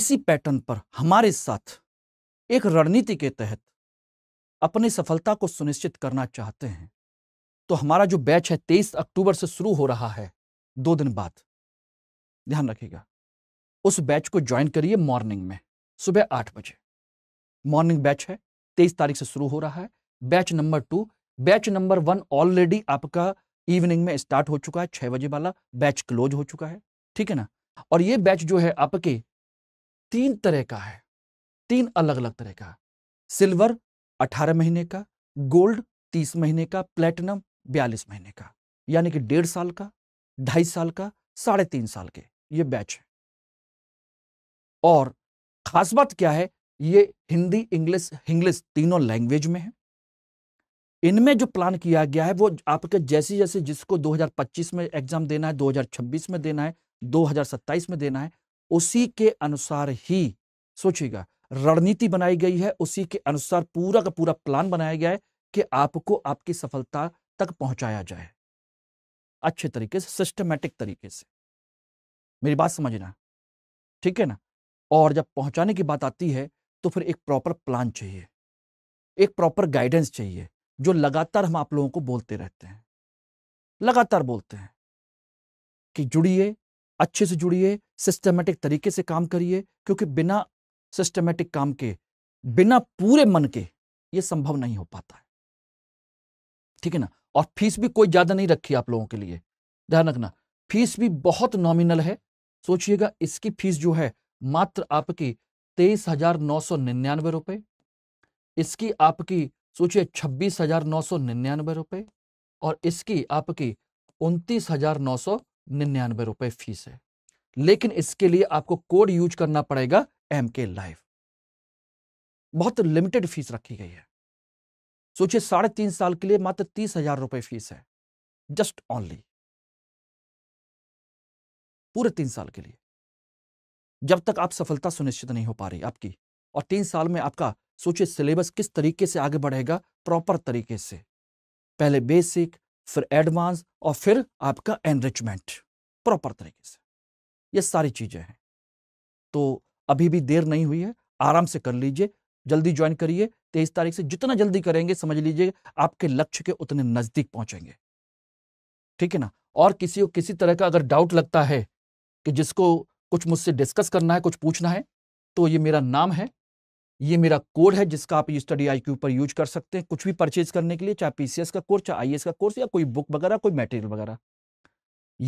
इसी पैटर्न पर हमारे साथ एक रणनीति के तहत अपनी सफलता को सुनिश्चित करना चाहते हैं तो हमारा जो बैच है तेईस अक्टूबर से शुरू हो रहा है दो दिन बाद ध्यान रखिएगा उस बैच को ज्वाइन करिए मॉर्निंग में सुबह आठ बजे मॉर्निंग बैच है तेईस तारीख से शुरू हो रहा है batch number two batch number one already आपका इवनिंग में स्टार्ट हो चुका है छह बजे वाला बैच क्लोज हो चुका है ठीक है ना और ये बैच जो है आपके तीन तरह का है तीन अलग अलग तरह का सिल्वर अठारह महीने का गोल्ड तीस महीने का प्लेटिनम बयालीस महीने का यानी कि डेढ़ साल का ढाई साल का साढ़े तीन साल के ये बैच है और खास बात क्या है ये हिंदी इंग्लिश हिंग्लिश तीनों लैंग्वेज में है इनमें जो प्लान किया गया है वो आपके जैसे जैसे जिसको 2025 में एग्जाम देना है 2026 में देना है 2027 में देना है उसी के अनुसार ही सोचिएगा रणनीति बनाई गई है उसी के अनुसार पूरा का पूरा प्लान बनाया गया है कि आपको आपकी सफलता तक पहुंचाया जाए अच्छे तरीके से सिस्टमेटिक तरीके से मेरी बात समझना ठीक है ना और जब पहुंचाने की बात आती है तो फिर एक प्रॉपर प्लान चाहिए एक प्रॉपर गाइडेंस चाहिए जो लगातार हम आप लोगों को बोलते रहते हैं लगातार बोलते हैं कि जुड़िए अच्छे से जुड़िए सिस्टमेटिक तरीके से काम करिए क्योंकि बिना सिस्टमेटिक काम के बिना पूरे मन के ये संभव नहीं हो पाता है ठीक है ना और फीस भी कोई ज्यादा नहीं रखी आप लोगों के लिए ध्यान रखना फीस भी बहुत नॉमिनल है सोचिएगा इसकी फीस जो है मात्र आपकी तेईस हजार नौ सौ निन्यानवे रुपए इसकी आपकी सोचिए छब्बीस हजार नौ सौ निन्यानवे रुपए और इसकी आपकी उनतीस हजार नौ सौ निन्यानवे रुपए फीस है लेकिन इसके लिए आपको कोड यूज करना पड़ेगा एम के लाइव बहुत लिमिटेड फीस रखी गई है सोचिए साढ़े तीन साल के लिए मात्र तीस हजार रुपए फीस है जस्ट ओनली पूरे तीन साल के लिए जब तक आप सफलता सुनिश्चित नहीं हो पा रही आपकी और तीन साल में आपका सोचिए सिलेबस किस तरीके से आगे बढ़ेगा प्रॉपर तरीके से पहले बेसिक फिर एडवांस और फिर आपका एनरिचमेंट प्रॉपर तरीके से ये सारी चीजें हैं तो अभी भी देर नहीं हुई है आराम से कर लीजिए जल्दी ज्वाइन करिए तेईस तारीख से जितना जल्दी करेंगे समझ लीजिए आपके लक्ष्य के उतने नजदीक पहुंचेंगे ठीक है ना और किसी को किसी तरह का अगर डाउट लगता है कि जिसको कुछ मुझसे डिस्कस करना है कुछ पूछना है तो ये मेरा नाम है ये मेरा कोड है जिसका आप स्टडी आई पर यूज कर सकते हैं कुछ भी परचेज करने के लिए चाहे पीसीएस का कोर्स चाहे आई का कोर्स या कोई बुक वगैरह कोई मटेरियल वगैरह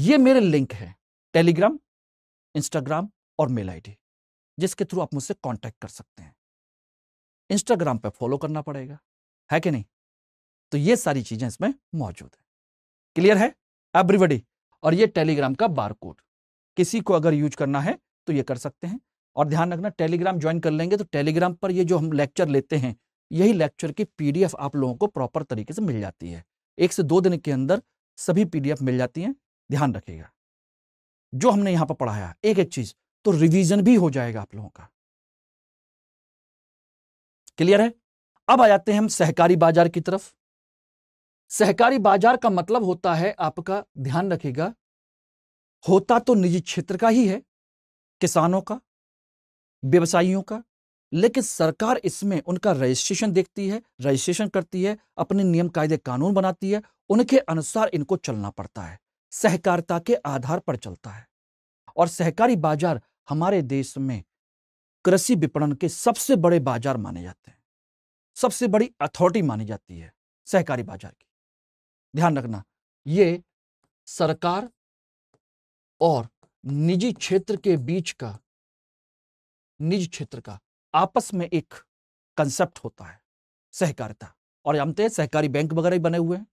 ये मेरे लिंक है टेलीग्राम इंस्टाग्राम और मेल आईडी जिसके थ्रू आप मुझसे कांटेक्ट कर सकते हैं इंस्टाग्राम पर फॉलो करना पड़ेगा है कि नहीं तो ये सारी चीजें इसमें मौजूद है क्लियर है एवरीबडी और ये टेलीग्राम का बार कोड किसी को अगर यूज करना है तो ये कर सकते हैं और ध्यान रखना टेलीग्राम ज्वाइन कर लेंगे तो टेलीग्राम पर ये जो हम लेक्चर लेते हैं यही लेक्चर की पीडीएफ आप लोगों को प्रॉपर तरीके से मिल जाती है एक से दो दिन के अंदर सभी पीडीएफ मिल जाती हैं ध्यान रखिएगा जो हमने यहां पर पढ़ाया एक एक चीज तो रिवीजन भी हो जाएगा आप लोगों का क्लियर है अब आ जाते हैं हम सहकारी बाजार की तरफ सहकारी बाजार का मतलब होता है आपका ध्यान रखिएगा होता तो निजी क्षेत्र का ही है किसानों का व्यवसायियों का लेकिन सरकार इसमें उनका रजिस्ट्रेशन देखती है रजिस्ट्रेशन करती है अपने नियम कायदे कानून बनाती है उनके अनुसार इनको चलना पड़ता है सहकारिता के आधार पर चलता है और सहकारी बाजार हमारे देश में कृषि विपणन के सबसे बड़े बाजार माने जाते हैं सबसे बड़ी अथॉरिटी मानी जाती है सहकारी बाजार की ध्यान रखना ये सरकार और निजी क्षेत्र के बीच का निजी क्षेत्र का आपस में एक कंसेप्ट होता है सहकारिता और जानते हैं सहकारी बैंक वगैरह बने हुए हैं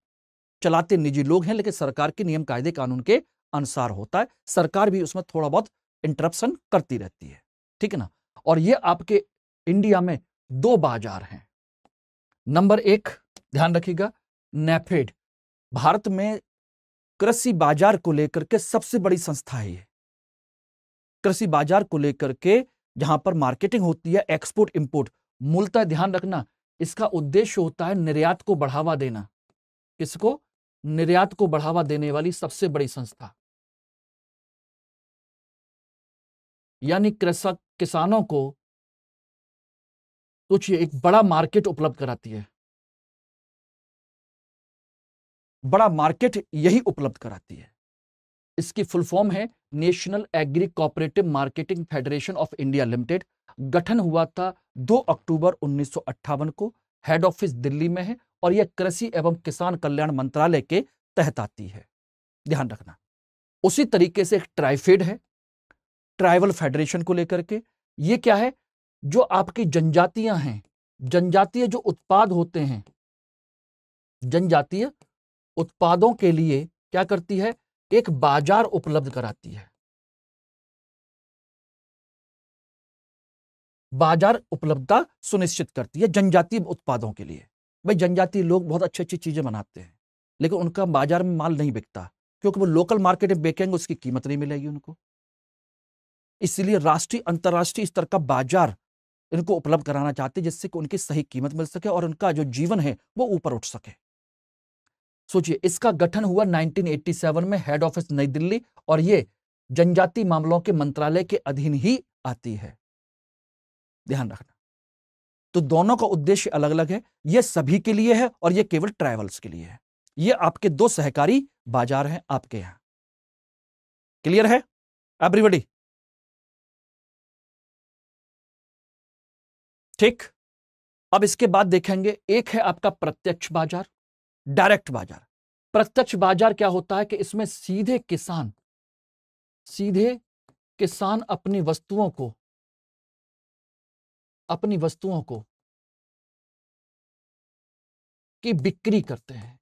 चलाते निजी लोग हैं लेकिन सरकार के नियम कायदे कानून के अनुसार होता है सरकार भी उसमें थोड़ा बहुत इंटरप्शन करती रहती है ठीक है ना और ये आपके इंडिया में दो बाजार हैं नंबर एक ध्यान रखिएगा नेफेड भारत में कृषि बाजार को लेकर के सबसे बड़ी संस्था है ये कृषि बाजार को लेकर के जहां पर मार्केटिंग होती है एक्सपोर्ट इंपोर्ट मूलतः ध्यान रखना इसका उद्देश्य होता है निर्यात को बढ़ावा देना किसको निर्यात को बढ़ावा देने वाली सबसे बड़ी संस्था यानी कृषक किसानों को कुछ एक बड़ा मार्केट उपलब्ध कराती है बड़ा मार्केट यही उपलब्ध कराती है इसकी फुल फॉर्म है national agri cooperative marketing federation of India limited गठन हुआ था 2 अक्टूबर उन्नीस को हेड ऑफिस दिल्ली में है और यह कृषि एवं किसान कल्याण मंत्रालय के तहत आती है ध्यान रखना उसी तरीके से एक ट्राइफेड है ट्राइबल फेडरेशन को लेकर के ये क्या है जो आपकी जनजातियां हैं जनजातीय जो उत्पाद होते हैं जनजातीय उत्पादों के लिए क्या करती है एक बाजार उपलब्ध कराती है बाजार उपलब्धता सुनिश्चित करती है जनजातीय उत्पादों के लिए भाई जनजातीय लोग बहुत अच्छी अच्छी चीजें बनाते हैं लेकिन उनका बाजार में माल नहीं बिकता क्योंकि वो लोकल मार्केट में बेचेंगे उसकी कीमत नहीं मिलेगी उनको इसलिए राष्ट्रीय अंतर्राष्ट्रीय स्तर का बाजार इनको उपलब्ध कराना चाहते हैं जिससे कि उनकी सही कीमत मिल सके और उनका जो जीवन है वो ऊपर उठ सके सोचिए इसका गठन हुआ 1987 में हेड ऑफिस नई दिल्ली और ये जनजाति मामलों के मंत्रालय के अधीन ही आती है ध्यान रखना तो दोनों का उद्देश्य अलग अलग है यह सभी के लिए है और यह केवल ट्रेवल्स के लिए है ये आपके दो सहकारी बाजार हैं आपके यहां क्लियर है एवरीबडी ठीक अब इसके बाद देखेंगे एक है आपका प्रत्यक्ष बाजार डायरेक्ट बाजार प्रत्यक्ष बाजार क्या होता है कि इसमें सीधे किसान सीधे किसान अपनी वस्तुओं को अपनी वस्तुओं को की बिक्री करते हैं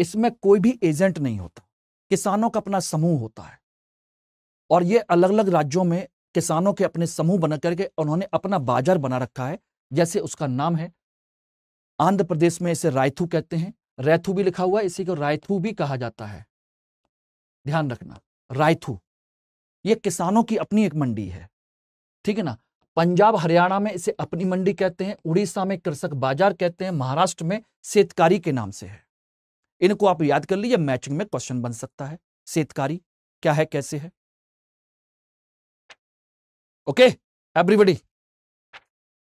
इसमें कोई भी एजेंट नहीं होता किसानों का अपना समूह होता है और ये अलग अलग राज्यों में किसानों के अपने समूह बना करके उन्होंने अपना बाजार बना रखा है जैसे उसका नाम है आंध्र प्रदेश में इसे रायथू कहते हैं रायथू भी लिखा हुआ है इसी को रायथू भी कहा जाता है ध्यान रखना रायथू ये किसानों की अपनी एक मंडी है ठीक है ना पंजाब हरियाणा में इसे अपनी मंडी कहते हैं उड़ीसा में कृषक बाजार कहते हैं महाराष्ट्र में सेतकारी के नाम से है इनको आप याद कर लीजिए मैचिंग में क्वेश्चन बन सकता है सेतकारी क्या है कैसे है ओके एवरीबडी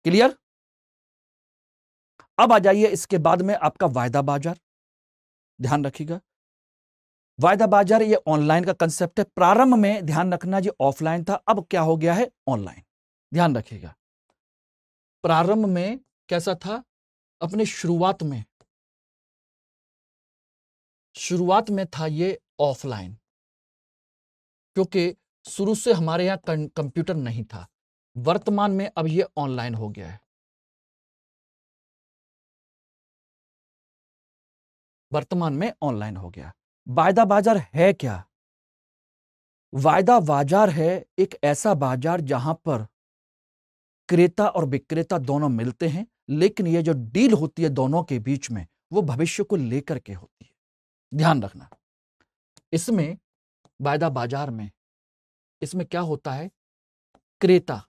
क्लियर अब आ जाइए इसके बाद में आपका वायदा बाजार ध्यान रखिएगा वायदा बाजार ये ऑनलाइन का कंसेप्ट है प्रारंभ में ध्यान रखना ये ऑफलाइन था अब क्या हो गया है ऑनलाइन ध्यान रखिएगा प्रारंभ में कैसा था अपने शुरुआत में शुरुआत में था ये ऑफलाइन क्योंकि शुरू से हमारे यहां कंप्यूटर नहीं था वर्तमान में अब ये ऑनलाइन हो गया है वर्तमान में ऑनलाइन हो गया वायदा बाजार है क्या वायदा बाजार है एक ऐसा बाजार जहां पर क्रेता और विक्रेता दोनों मिलते हैं लेकिन ये जो डील होती है दोनों के बीच में वो भविष्य को लेकर के होती है ध्यान रखना इसमें वायदा बाजार में इसमें क्या होता है क्रेता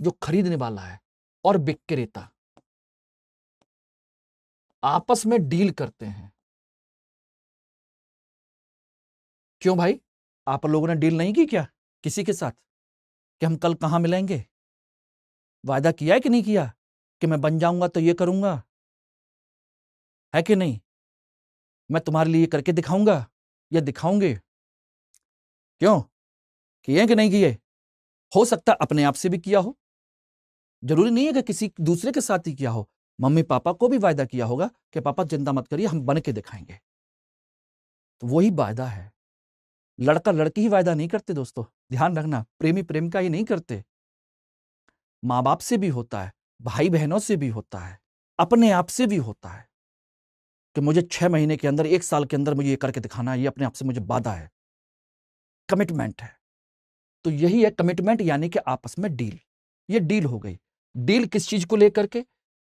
जो खरीदने वाला है और विक्रेता आपस में डील करते हैं क्यों भाई आप लोगों ने डील नहीं की क्या किसी के साथ कि हम कल कहाँ मिलेंगे वायदा किया है कि नहीं किया कि मैं बन जाऊंगा तो ये करूंगा है कि नहीं मैं तुम्हारे लिए करके दिखाऊंगा या दिखाऊंगे क्यों किए कि नहीं किए हो सकता अपने आप से भी किया हो जरूरी नहीं है कि किसी दूसरे के साथ ही किया हो मम्मी पापा को भी वायदा किया होगा कि पापा चिंता मत करिए हम बन के दिखाएंगे तो वही वायदा है लड़का लड़की ही वायदा नहीं करते दोस्तों ध्यान रखना प्रेमी प्रेम का ये नहीं करते माँ बाप से भी होता है भाई बहनों से भी होता है अपने आप से भी होता है कि मुझे छह महीने के अंदर एक साल के अंदर मुझे ये करके दिखाना है ये अपने आप से मुझे बाधा है कमिटमेंट है तो यही है कमिटमेंट यानी कि आपस में डील ये डील हो गई डील किस चीज को लेकर के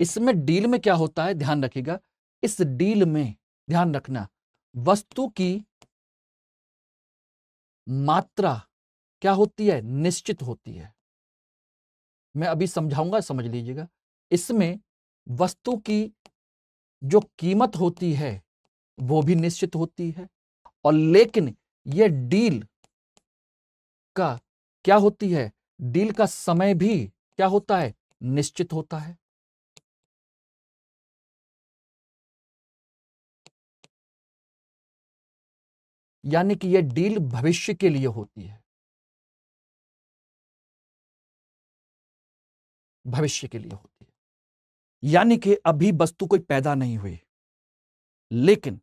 इसमें डील में क्या होता है ध्यान रखिएगा इस डील में ध्यान रखना वस्तु की मात्रा क्या होती है निश्चित होती है मैं अभी समझाऊंगा समझ लीजिएगा इसमें वस्तु की जो कीमत होती है वो भी निश्चित होती है और लेकिन यह डील का क्या होती है डील का समय भी क्या होता है निश्चित होता है यानी कि यह डील भविष्य के लिए होती है भविष्य के लिए होती है यानी कि अभी वस्तु कोई पैदा नहीं हुई लेकिन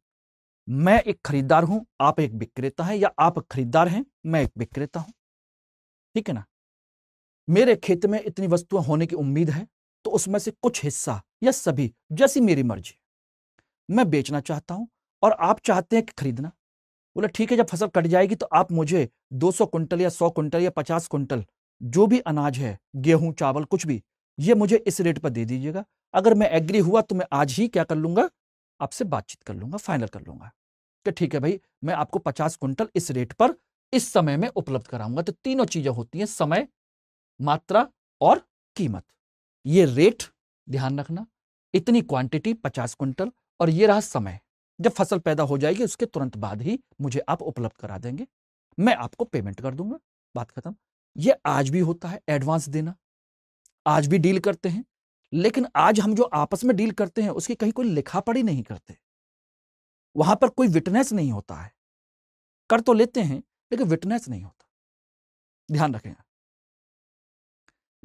मैं एक खरीदार हूं आप एक विक्रेता हैं या आप खरीदार हैं मैं एक विक्रेता हूं ठीक है ना मेरे खेत में इतनी वस्तुएं होने की उम्मीद है तो उसमें से कुछ हिस्सा या सभी जैसी मेरी मर्जी मैं बेचना चाहता हूं और आप चाहते हैं कि खरीदना बोला ठीक है जब फसल कट जाएगी तो आप मुझे 200 कुंटल या 100 कुंटल या 50 कुंटल जो भी अनाज है गेहूं चावल कुछ भी ये मुझे इस रेट पर दे दीजिएगा अगर मैं एग्री हुआ तो मैं आज ही क्या कर लूंगा आपसे बातचीत कर लूँगा फाइनल कर लूंगा तो ठीक है भाई मैं आपको पचास कुंटल इस रेट पर इस समय में उपलब्ध कराऊंगा तो तीनों चीज़ें होती हैं समय मात्रा और कीमत ये रेट ध्यान रखना इतनी क्वांटिटी पचास कुंटल और ये रहा समय जब फसल पैदा हो जाएगी उसके तुरंत बाद ही मुझे आप उपलब्ध करा देंगे मैं आपको पेमेंट कर दूंगा बात खत्म ये आज भी होता है एडवांस देना आज भी डील करते हैं लेकिन आज हम जो आपस में डील करते हैं उसकी कहीं कोई लिखा पढ़ी नहीं करते वहां पर कोई विटनेस नहीं होता है कर तो लेते हैं लेकिन विटनेस नहीं होता ध्यान रखें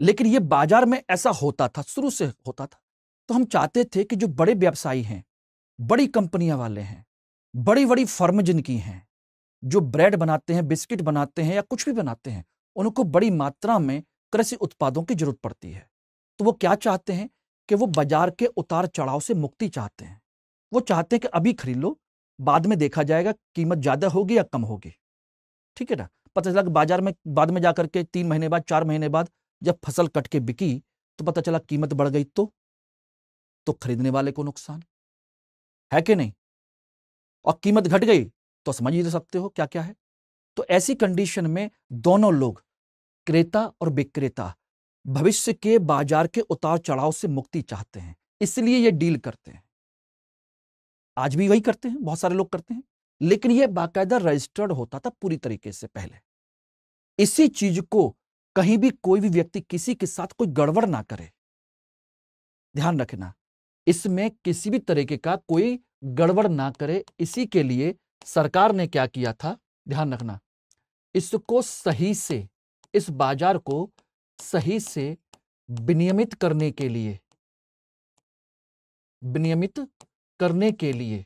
लेकिन ये बाजार में ऐसा होता था शुरू से होता था तो हम चाहते थे कि जो बड़े व्यवसायी हैं बड़ी कंपनियां वाले हैं बड़ी बड़ी फर्म जिनकी हैं जो ब्रेड बनाते हैं बिस्किट बनाते हैं या कुछ भी बनाते हैं उनको बड़ी मात्रा में कृषि उत्पादों की जरूरत पड़ती है तो वो क्या चाहते हैं कि वो बाजार के उतार चढ़ाव से मुक्ति चाहते हैं वो चाहते हैं कि अभी खरीद लो बाद में देखा जाएगा कीमत ज़्यादा होगी या कम होगी ठीक है ना पता चला कि बाजार में बाद में जाकर के तीन महीने बाद चार महीने बाद जब फसल कट के बिकी तो पता चला कीमत बढ़ गई तो, तो खरीदने वाले को नुकसान है कि नहीं और कीमत घट गई तो समझ ही तो सकते हो क्या क्या है तो ऐसी कंडीशन में दोनों लोग क्रेता और विक्रेता भविष्य के बाजार के उतार चढ़ाव से मुक्ति चाहते हैं इसलिए ये डील करते हैं आज भी वही करते हैं बहुत सारे लोग करते हैं लेकिन यह बाकायदा रजिस्टर्ड होता था पूरी तरीके से पहले इसी चीज को कहीं भी कोई भी व्यक्ति किसी के साथ कोई गड़बड़ ना करे ध्यान रखना इसमें किसी भी तरीके का कोई गड़बड़ ना करे इसी के लिए सरकार ने क्या किया था ध्यान रखना इसको सही से इस बाजार को सही से विनियमित करने के लिए विनियमित करने के लिए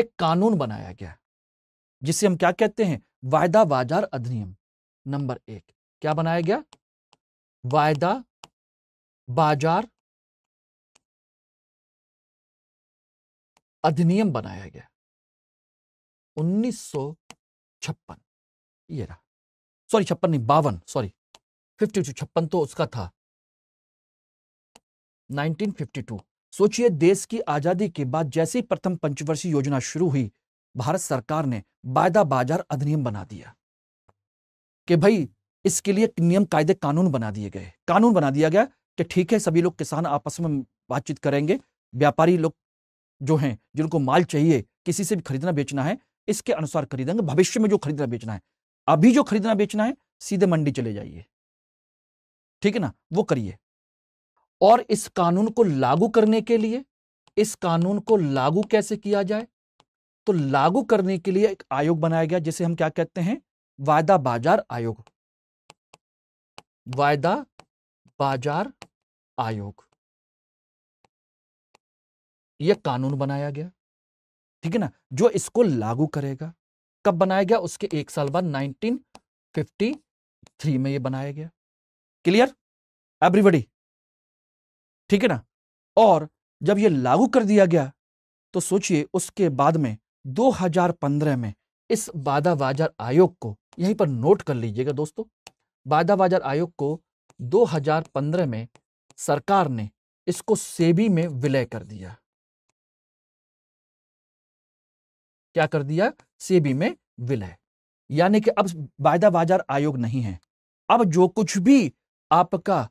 एक कानून बनाया गया जिसे हम क्या कहते हैं वायदा बाजार अधिनियम नंबर एक क्या बनाया गया वायदा बाजार अधिनियम बनाया गया उन्नीस सौ छप्पन ये रहा सॉरी छप्पन नहीं बावन सॉरी फिफ्टी टू छप्पन तो उसका था 1952 सोचिए देश की आजादी के बाद जैसे ही प्रथम पंचवर्षीय योजना शुरू हुई भारत सरकार ने वायदा बाजार अधिनियम बना दिया कि भाई इसके लिए नियम कायदे कानून बना दिए गए कानून बना दिया गया कि ठीक है सभी लोग किसान आपस में बातचीत करेंगे व्यापारी लोग जो हैं जिनको माल चाहिए किसी से भी खरीदना बेचना है इसके अनुसार खरीदेंगे भविष्य में जो खरीदना बेचना है अभी जो खरीदना बेचना है सीधे मंडी चले जाइए ठीक है ना वो करिए और इस कानून को लागू करने के लिए इस कानून को लागू कैसे किया जाए तो लागू करने के लिए एक आयोग बनाया गया जिसे हम क्या कहते हैं वायदा बाजार आयोग वायदा बाजार आयोग यह कानून बनाया गया ठीक है ना जो इसको लागू करेगा कब बनाया गया उसके एक साल बाद 1953 में यह बनाया गया क्लियर एवरीबडी ठीक है ना और जब यह लागू कर दिया गया तो सोचिए उसके बाद में 2015 में इस वादा बाजार आयोग को यहीं पर नोट कर लीजिएगा दोस्तों वादा बाजार आयोग को 2015 में सरकार ने इसको सेबी में विलय कर दिया क्या कर दिया सेबी में विलय यानी कि अब वायदा बाजार आयोग नहीं है अब जो कुछ भी आपका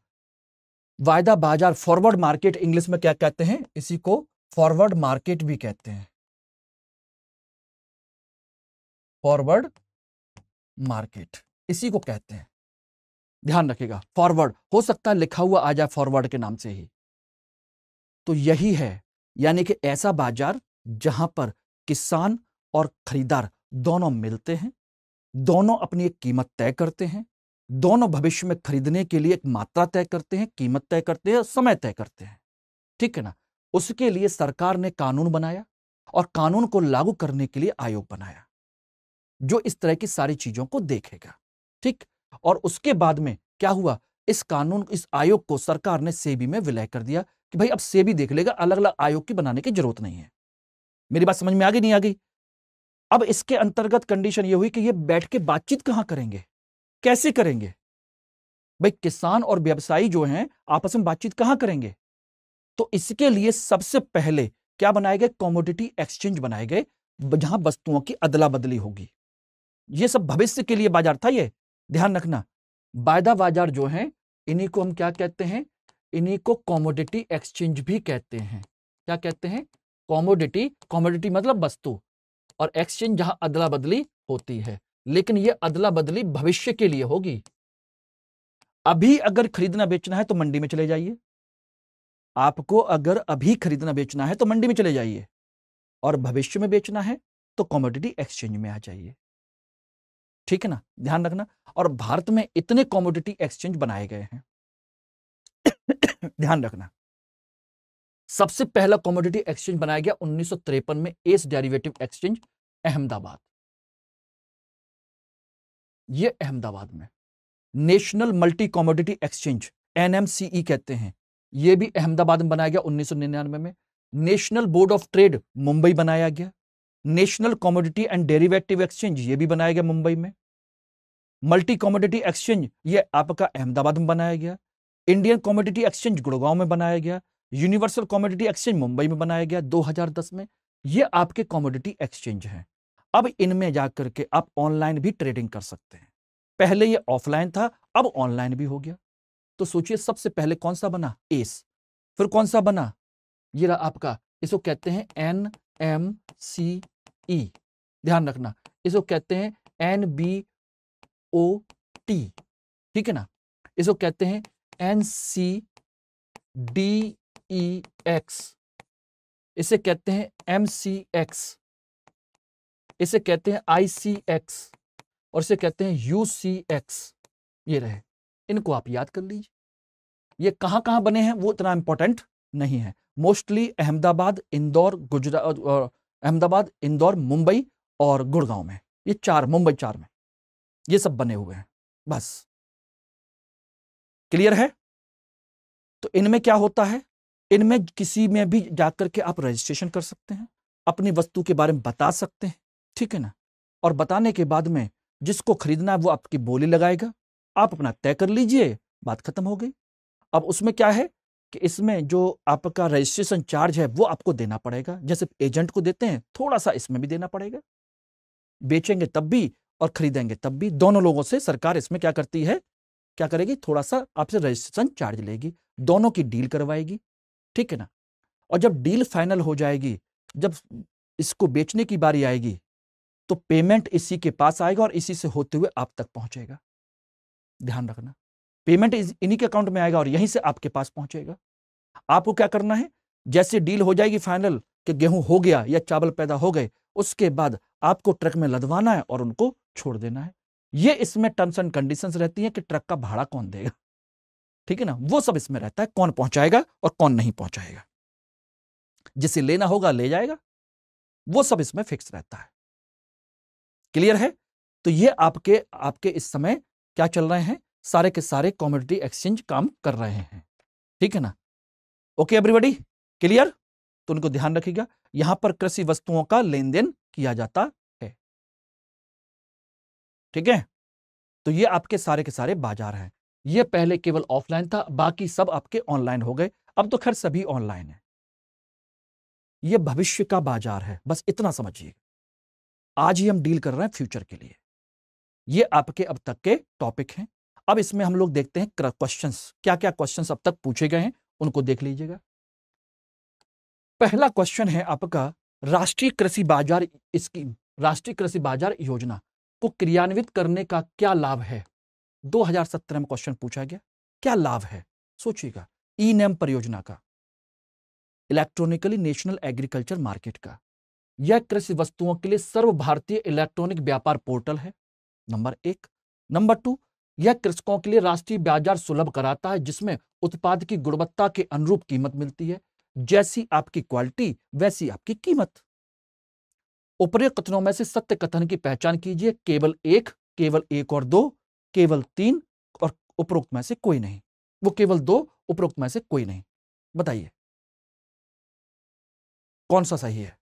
वायदा बाजार फॉरवर्ड मार्केट इंग्लिश में क्या कहते हैं इसी को फॉरवर्ड मार्केट भी कहते हैं फॉरवर्ड मार्केट इसी को कहते हैं ध्यान रखिएगा फॉरवर्ड हो सकता है लिखा हुआ आ जाए फॉरवर्ड के नाम से ही तो यही है यानी कि ऐसा बाजार जहां पर किसान और खरीदार दोनों मिलते हैं दोनों अपनी एक कीमत तय करते हैं दोनों भविष्य में खरीदने के लिए एक मात्रा तय करते हैं कीमत तय करते हैं समय तय करते हैं ठीक है ना उसके लिए सरकार ने कानून बनाया और कानून को लागू करने के लिए आयोग बनाया जो इस तरह की सारी चीजों को देखेगा ठीक और उसके बाद में क्या हुआ इस कानून इस आयोग को सरकार ने सेबी में विलय कर दिया कि भाई अब सेबी देख लेगा अलग अलग आयोग की बनाने की जरूरत नहीं है मेरी बात समझ में आ गई नहीं आ गई अब इसके अंतर्गत कंडीशन ये हुई कि ये बैठ के बातचीत कहां करेंगे कैसे करेंगे भाई किसान और व्यवसायी जो हैं आपस में बातचीत कहां करेंगे तो इसके लिए सबसे पहले क्या बनाए गए कॉमोडिटी एक्सचेंज बनाए गए जहां वस्तुओं की अदला बदली होगी ये सब भविष्य के लिए बाजार था ये ध्यान रखना वायदा बाजार जो है इन्हीं को हम क्या कहते हैं इन्हीं को कॉमोडिटी एक्सचेंज भी कहते हैं क्या कहते हैं कॉमोडिटी कॉमोडिटी मतलब वस्तु और एक्सचेंज जहां अदला बदली होती है लेकिन यह अदला बदली भविष्य के लिए होगी अभी अगर खरीदना बेचना है तो मंडी में चले जाइए आपको अगर अभी खरीदना बेचना है तो मंडी में चले जाइए और भविष्य में बेचना है तो कॉमोडिटी एक्सचेंज में आ जाइए ठीक है ना ध्यान रखना और भारत में इतने कॉमोडिटी एक्सचेंज बनाए गए हैं ध्यान रखना सबसे पहला कॉमोडिटी एक्सचेंज बनाया गया उन्नीस में एस डेरिवेटिव एक्सचेंज अहमदाबाद ये अहमदाबाद में national multi commodity exchange NMCE कहते हैं ये भी अहमदाबाद में बनाया गया 1999 में national board of trade Mumbai बनाया गया national commodity and derivative exchange ये भी बनाया गया मुंबई में मल्टी कॉमोडिटी एक्सचेंज ये आपका अहमदाबाद में बनाया गया इंडियन कॉमोडिटी एक्सचेंज गुड़गांव में बनाया गया यूनिवर्सल कॉमोडिटी एक्सचेंज मुंबई में बनाया गया 2010 में ये आपके कॉमोडिटी एक्सचेंज हैं अब इनमें जाकर के आप ऑनलाइन भी ट्रेडिंग कर सकते हैं पहले ये ऑफलाइन था अब ऑनलाइन भी हो गया तो सोचिए सबसे पहले कौन सा बना एस फिर कौन सा बना ये रहा आपका इसको कहते हैं एन एम सी ई ध्यान रखना इसको कहते हैं एन बी ओ टी ठीक है ना इसको कहते हैं N C D E X इसे कहते हैं एम सी एक्स इसे कहते हैं आईसीएक्स और इसे कहते हैं यूसीएक्स ये रहे इनको आप याद कर लीजिए ये कहां कहां बने हैं वो इतना इंपॉर्टेंट नहीं है मोस्टली अहमदाबाद इंदौर गुजरात अहमदाबाद इंदौर मुंबई और गुड़गांव में ये चार मुंबई चार में ये सब बने हुए हैं बस क्लियर है तो इनमें क्या होता है इनमें किसी में भी जाकर के आप रजिस्ट्रेशन कर सकते हैं अपनी वस्तु के बारे में बता सकते हैं ठीक है ना और बताने के बाद में जिसको खरीदना है वो आपकी बोली लगाएगा आप अपना तय कर लीजिए बात खत्म हो गई अब उसमें क्या है कि इसमें जो आपका रजिस्ट्रेशन चार्ज है वो आपको देना पड़ेगा जैसे एजेंट को देते हैं थोड़ा सा इसमें भी देना पड़ेगा बेचेंगे तब भी और खरीदेंगे तब भी दोनों लोगों से सरकार इसमें क्या करती है क्या करेगी थोड़ा सा आपसे रजिस्ट्रेशन चार्ज लेगी दोनों की डील करवाएगी ठीक है ना और जब डील फाइनल हो जाएगी जब इसको बेचने की बारी आएगी तो पेमेंट इसी के पास आएगा और इसी से होते हुए आप तक पहुंचेगा ध्यान रखना पेमेंट इन्हीं के अकाउंट में आएगा और यहीं से आपके पास पहुंचेगा आपको क्या करना है जैसे डील हो जाएगी फाइनल कि गेहूं हो गया या चावल पैदा हो गए उसके बाद आपको ट्रक में लदवाना है और उनको छोड़ देना है ये इसमें टर्म्स एंड कंडीशंस रहती हैं कि ट्रक का भाड़ा कौन देगा ठीक है ना वो सब इसमें रहता है कौन पहुंचाएगा और कौन नहीं पहुंचाएगा जिसे लेना होगा ले जाएगा वो सब इसमें फिक्स रहता है क्लियर है तो ये आपके आपके इस समय क्या चल रहे हैं सारे के सारे कॉमोडिटी एक्सचेंज काम कर रहे हैं ठीक है ना ओके एवरीबडी क्लियर तो उनको ध्यान रखिएगा यहां पर कृषि वस्तुओं का लेन देन किया जाता है ठीक है तो ये आपके सारे के सारे बाजार हैं ये पहले केवल ऑफलाइन था बाकी सब आपके ऑनलाइन हो गए अब तो खैर सभी ऑनलाइन है ये भविष्य का बाजार है बस इतना समझिए आज ही हम डील कर रहे हैं फ्यूचर के लिए ये आपके अब तक के टॉपिक हैं अब इसमें हम लोग देखते हैं क्वेश्चंस क्या क्या क्वेश्चंस अब तक पूछे गए हैं उनको देख लीजिएगा पहला क्वेश्चन है आपका राष्ट्रीय कृषि बाजार स्कीम राष्ट्रीय कृषि बाजार योजना को क्रियान्वित करने का क्या लाभ है 2017 में क्वेश्चन पूछा गया क्या लाभ है सोचिएगा ई नेम परियोजना का इलेक्ट्रॉनिकली नेशनल एग्रीकल्चर मार्केट का यह कृषि वस्तुओं के लिए सर्व भारतीय इलेक्ट्रॉनिक व्यापार पोर्टल है नंबर एक नंबर टू यह कृषकों के लिए राष्ट्रीय बाजार सुलभ कराता है जिसमें उत्पाद की गुणवत्ता के अनुरूप कीमत मिलती है जैसी आपकी क्वालिटी वैसी आपकी कीमत उपरी कथनों में से सत्य कथन की पहचान कीजिए केवल एक केवल एक और दो केवल तीन और उपरोक्त में से कोई नहीं वो केवल दो उपरोक्त में से कोई नहीं बताइए कौन सा सही है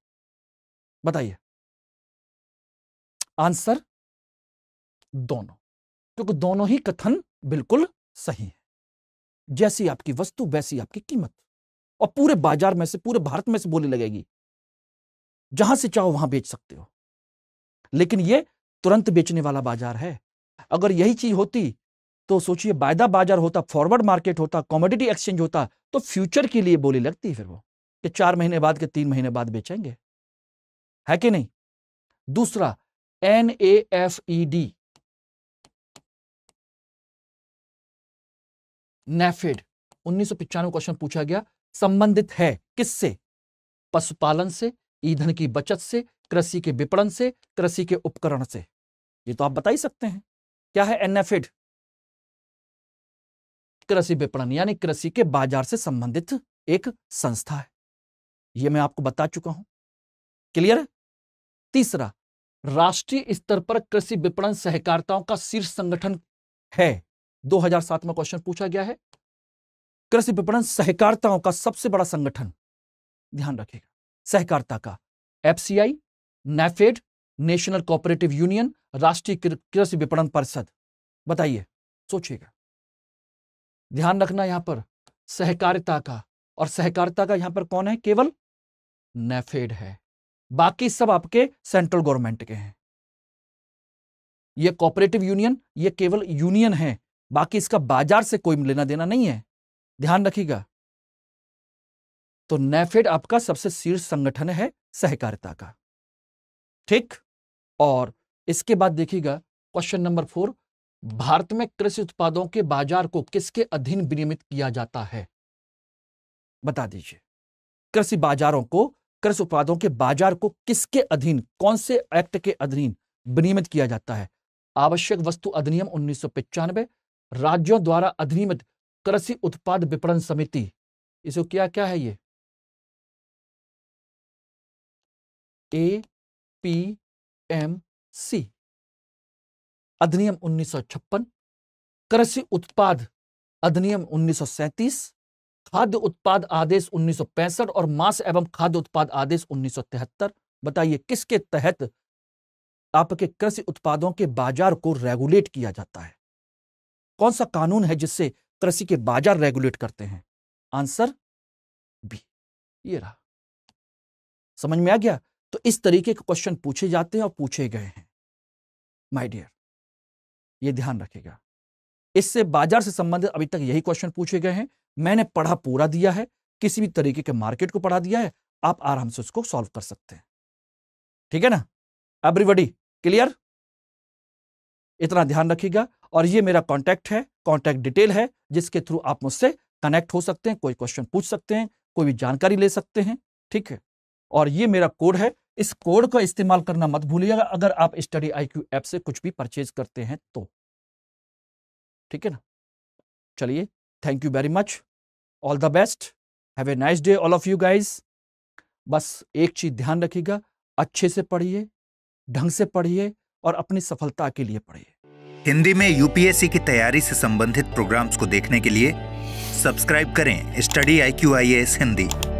बताइए आंसर दोनों क्योंकि तो दोनों ही कथन बिल्कुल सही है जैसी आपकी वस्तु वैसी आपकी कीमत और पूरे बाजार में से पूरे भारत में से बोली लगेगी जहां से चाहो वहां बेच सकते हो लेकिन ये तुरंत बेचने वाला बाजार है अगर यही चीज होती तो सोचिए वायदा बाजार होता फॉरवर्ड मार्केट होता कॉमोडिटी एक्सचेंज होता तो फ्यूचर के लिए बोली लगती फिर वो कि चार महीने बाद के तीन महीने बाद बेचेंगे है कि नहीं दूसरा N A F E D NAFED उन्नीस क्वेश्चन पूछा गया संबंधित है किससे पशुपालन से ईंधन की बचत से कृषि के विपणन से कृषि के उपकरण से ये तो आप बता ही सकते हैं क्या है एनएफिड e कृषि विपणन यानी कृषि के बाजार से संबंधित एक संस्था है ये मैं आपको बता चुका हूं क्लियर है तीसरा राष्ट्रीय स्तर पर कृषि विपणन सहकारिताओं का शीर्ष संगठन है 2007 में क्वेश्चन पूछा गया है कृषि विपणन सहकारिताओं का सबसे बड़ा संगठन ध्यान रखिएगा सहकारिता का FCI NAFED national cooperative union राष्ट्रीय कृषि विपणन परिषद बताइए सोचिएगा ध्यान रखना यहां पर सहकारिता का और सहकारिता का यहां पर कौन है केवल नेफेड है बाकी सब आपके सेंट्रल गवर्नमेंट के हैं ये कोऑपरेटिव यूनियन ये केवल यूनियन है बाकी इसका बाजार से कोई लेना देना नहीं है ध्यान रखिएगा तो नेफेड आपका सबसे शीर्ष संगठन है सहकारिता का ठीक और इसके बाद देखिएगा क्वेश्चन नंबर फोर भारत में कृषि उत्पादों के बाजार को किसके अधीन विनियमित किया जाता है बता दीजिए कृषि बाजारों को कृषि उत्पादों के बाजार को किसके अधीन कौन से एक्ट के अधीन विनियमित किया जाता है आवश्यक वस्तु अधिनियम उन्नीस राज्यों द्वारा अधिनियमित कृषि उत्पाद विपणन समिति इसको क्या क्या है ये ए पी एम सी अधिनियम उन्नीस कृषि उत्पाद अधिनियम उन्नीस खाद्य उत्पाद आदेश 1965 और मांस एवं खाद्य उत्पाद आदेश 1973 बताइए किसके तहत आपके कृषि उत्पादों के बाजार को रेगुलेट किया जाता है कौन सा कानून है जिससे कृषि के बाजार रेगुलेट करते हैं आंसर बी ये रहा समझ में आ गया तो इस तरीके के क्वेश्चन पूछे जाते हैं और पूछे गए हैं माय डियर ये ध्यान रखेगा इससे बाजार से संबंधित अभी तक यही क्वेश्चन पूछे गए हैं मैंने पढ़ा पूरा दिया है किसी भी तरीके के मार्केट को पढ़ा दिया है आप आराम से उसको सॉल्व कर सकते हैं ठीक है ना एवरीबडी क्लियर इतना ध्यान रखिएगा और ये मेरा कॉन्टैक्ट है कॉन्टैक्ट डिटेल है जिसके थ्रू आप मुझसे कनेक्ट हो सकते हैं कोई क्वेश्चन पूछ सकते हैं कोई भी जानकारी ले सकते हैं ठीक है और ये मेरा कोड है इस कोड का इस्तेमाल करना मत भूलिएगा अगर आप स्टडी आई क्यू ऐप से कुछ भी परचेज करते हैं तो ठीक है ना चलिए thank you very much all the best have a nice day all of you guys बस एक चीज़ ध्यान रखिएगा अच्छे से पढ़िए ढंग से पढ़िए और अपनी सफलता के लिए पढ़िए हिंदी में यूपीएससी की तैयारी से संबंधित प्रोग्राम्स को देखने के लिए सब्सक्राइब करें study I Q I S Hindi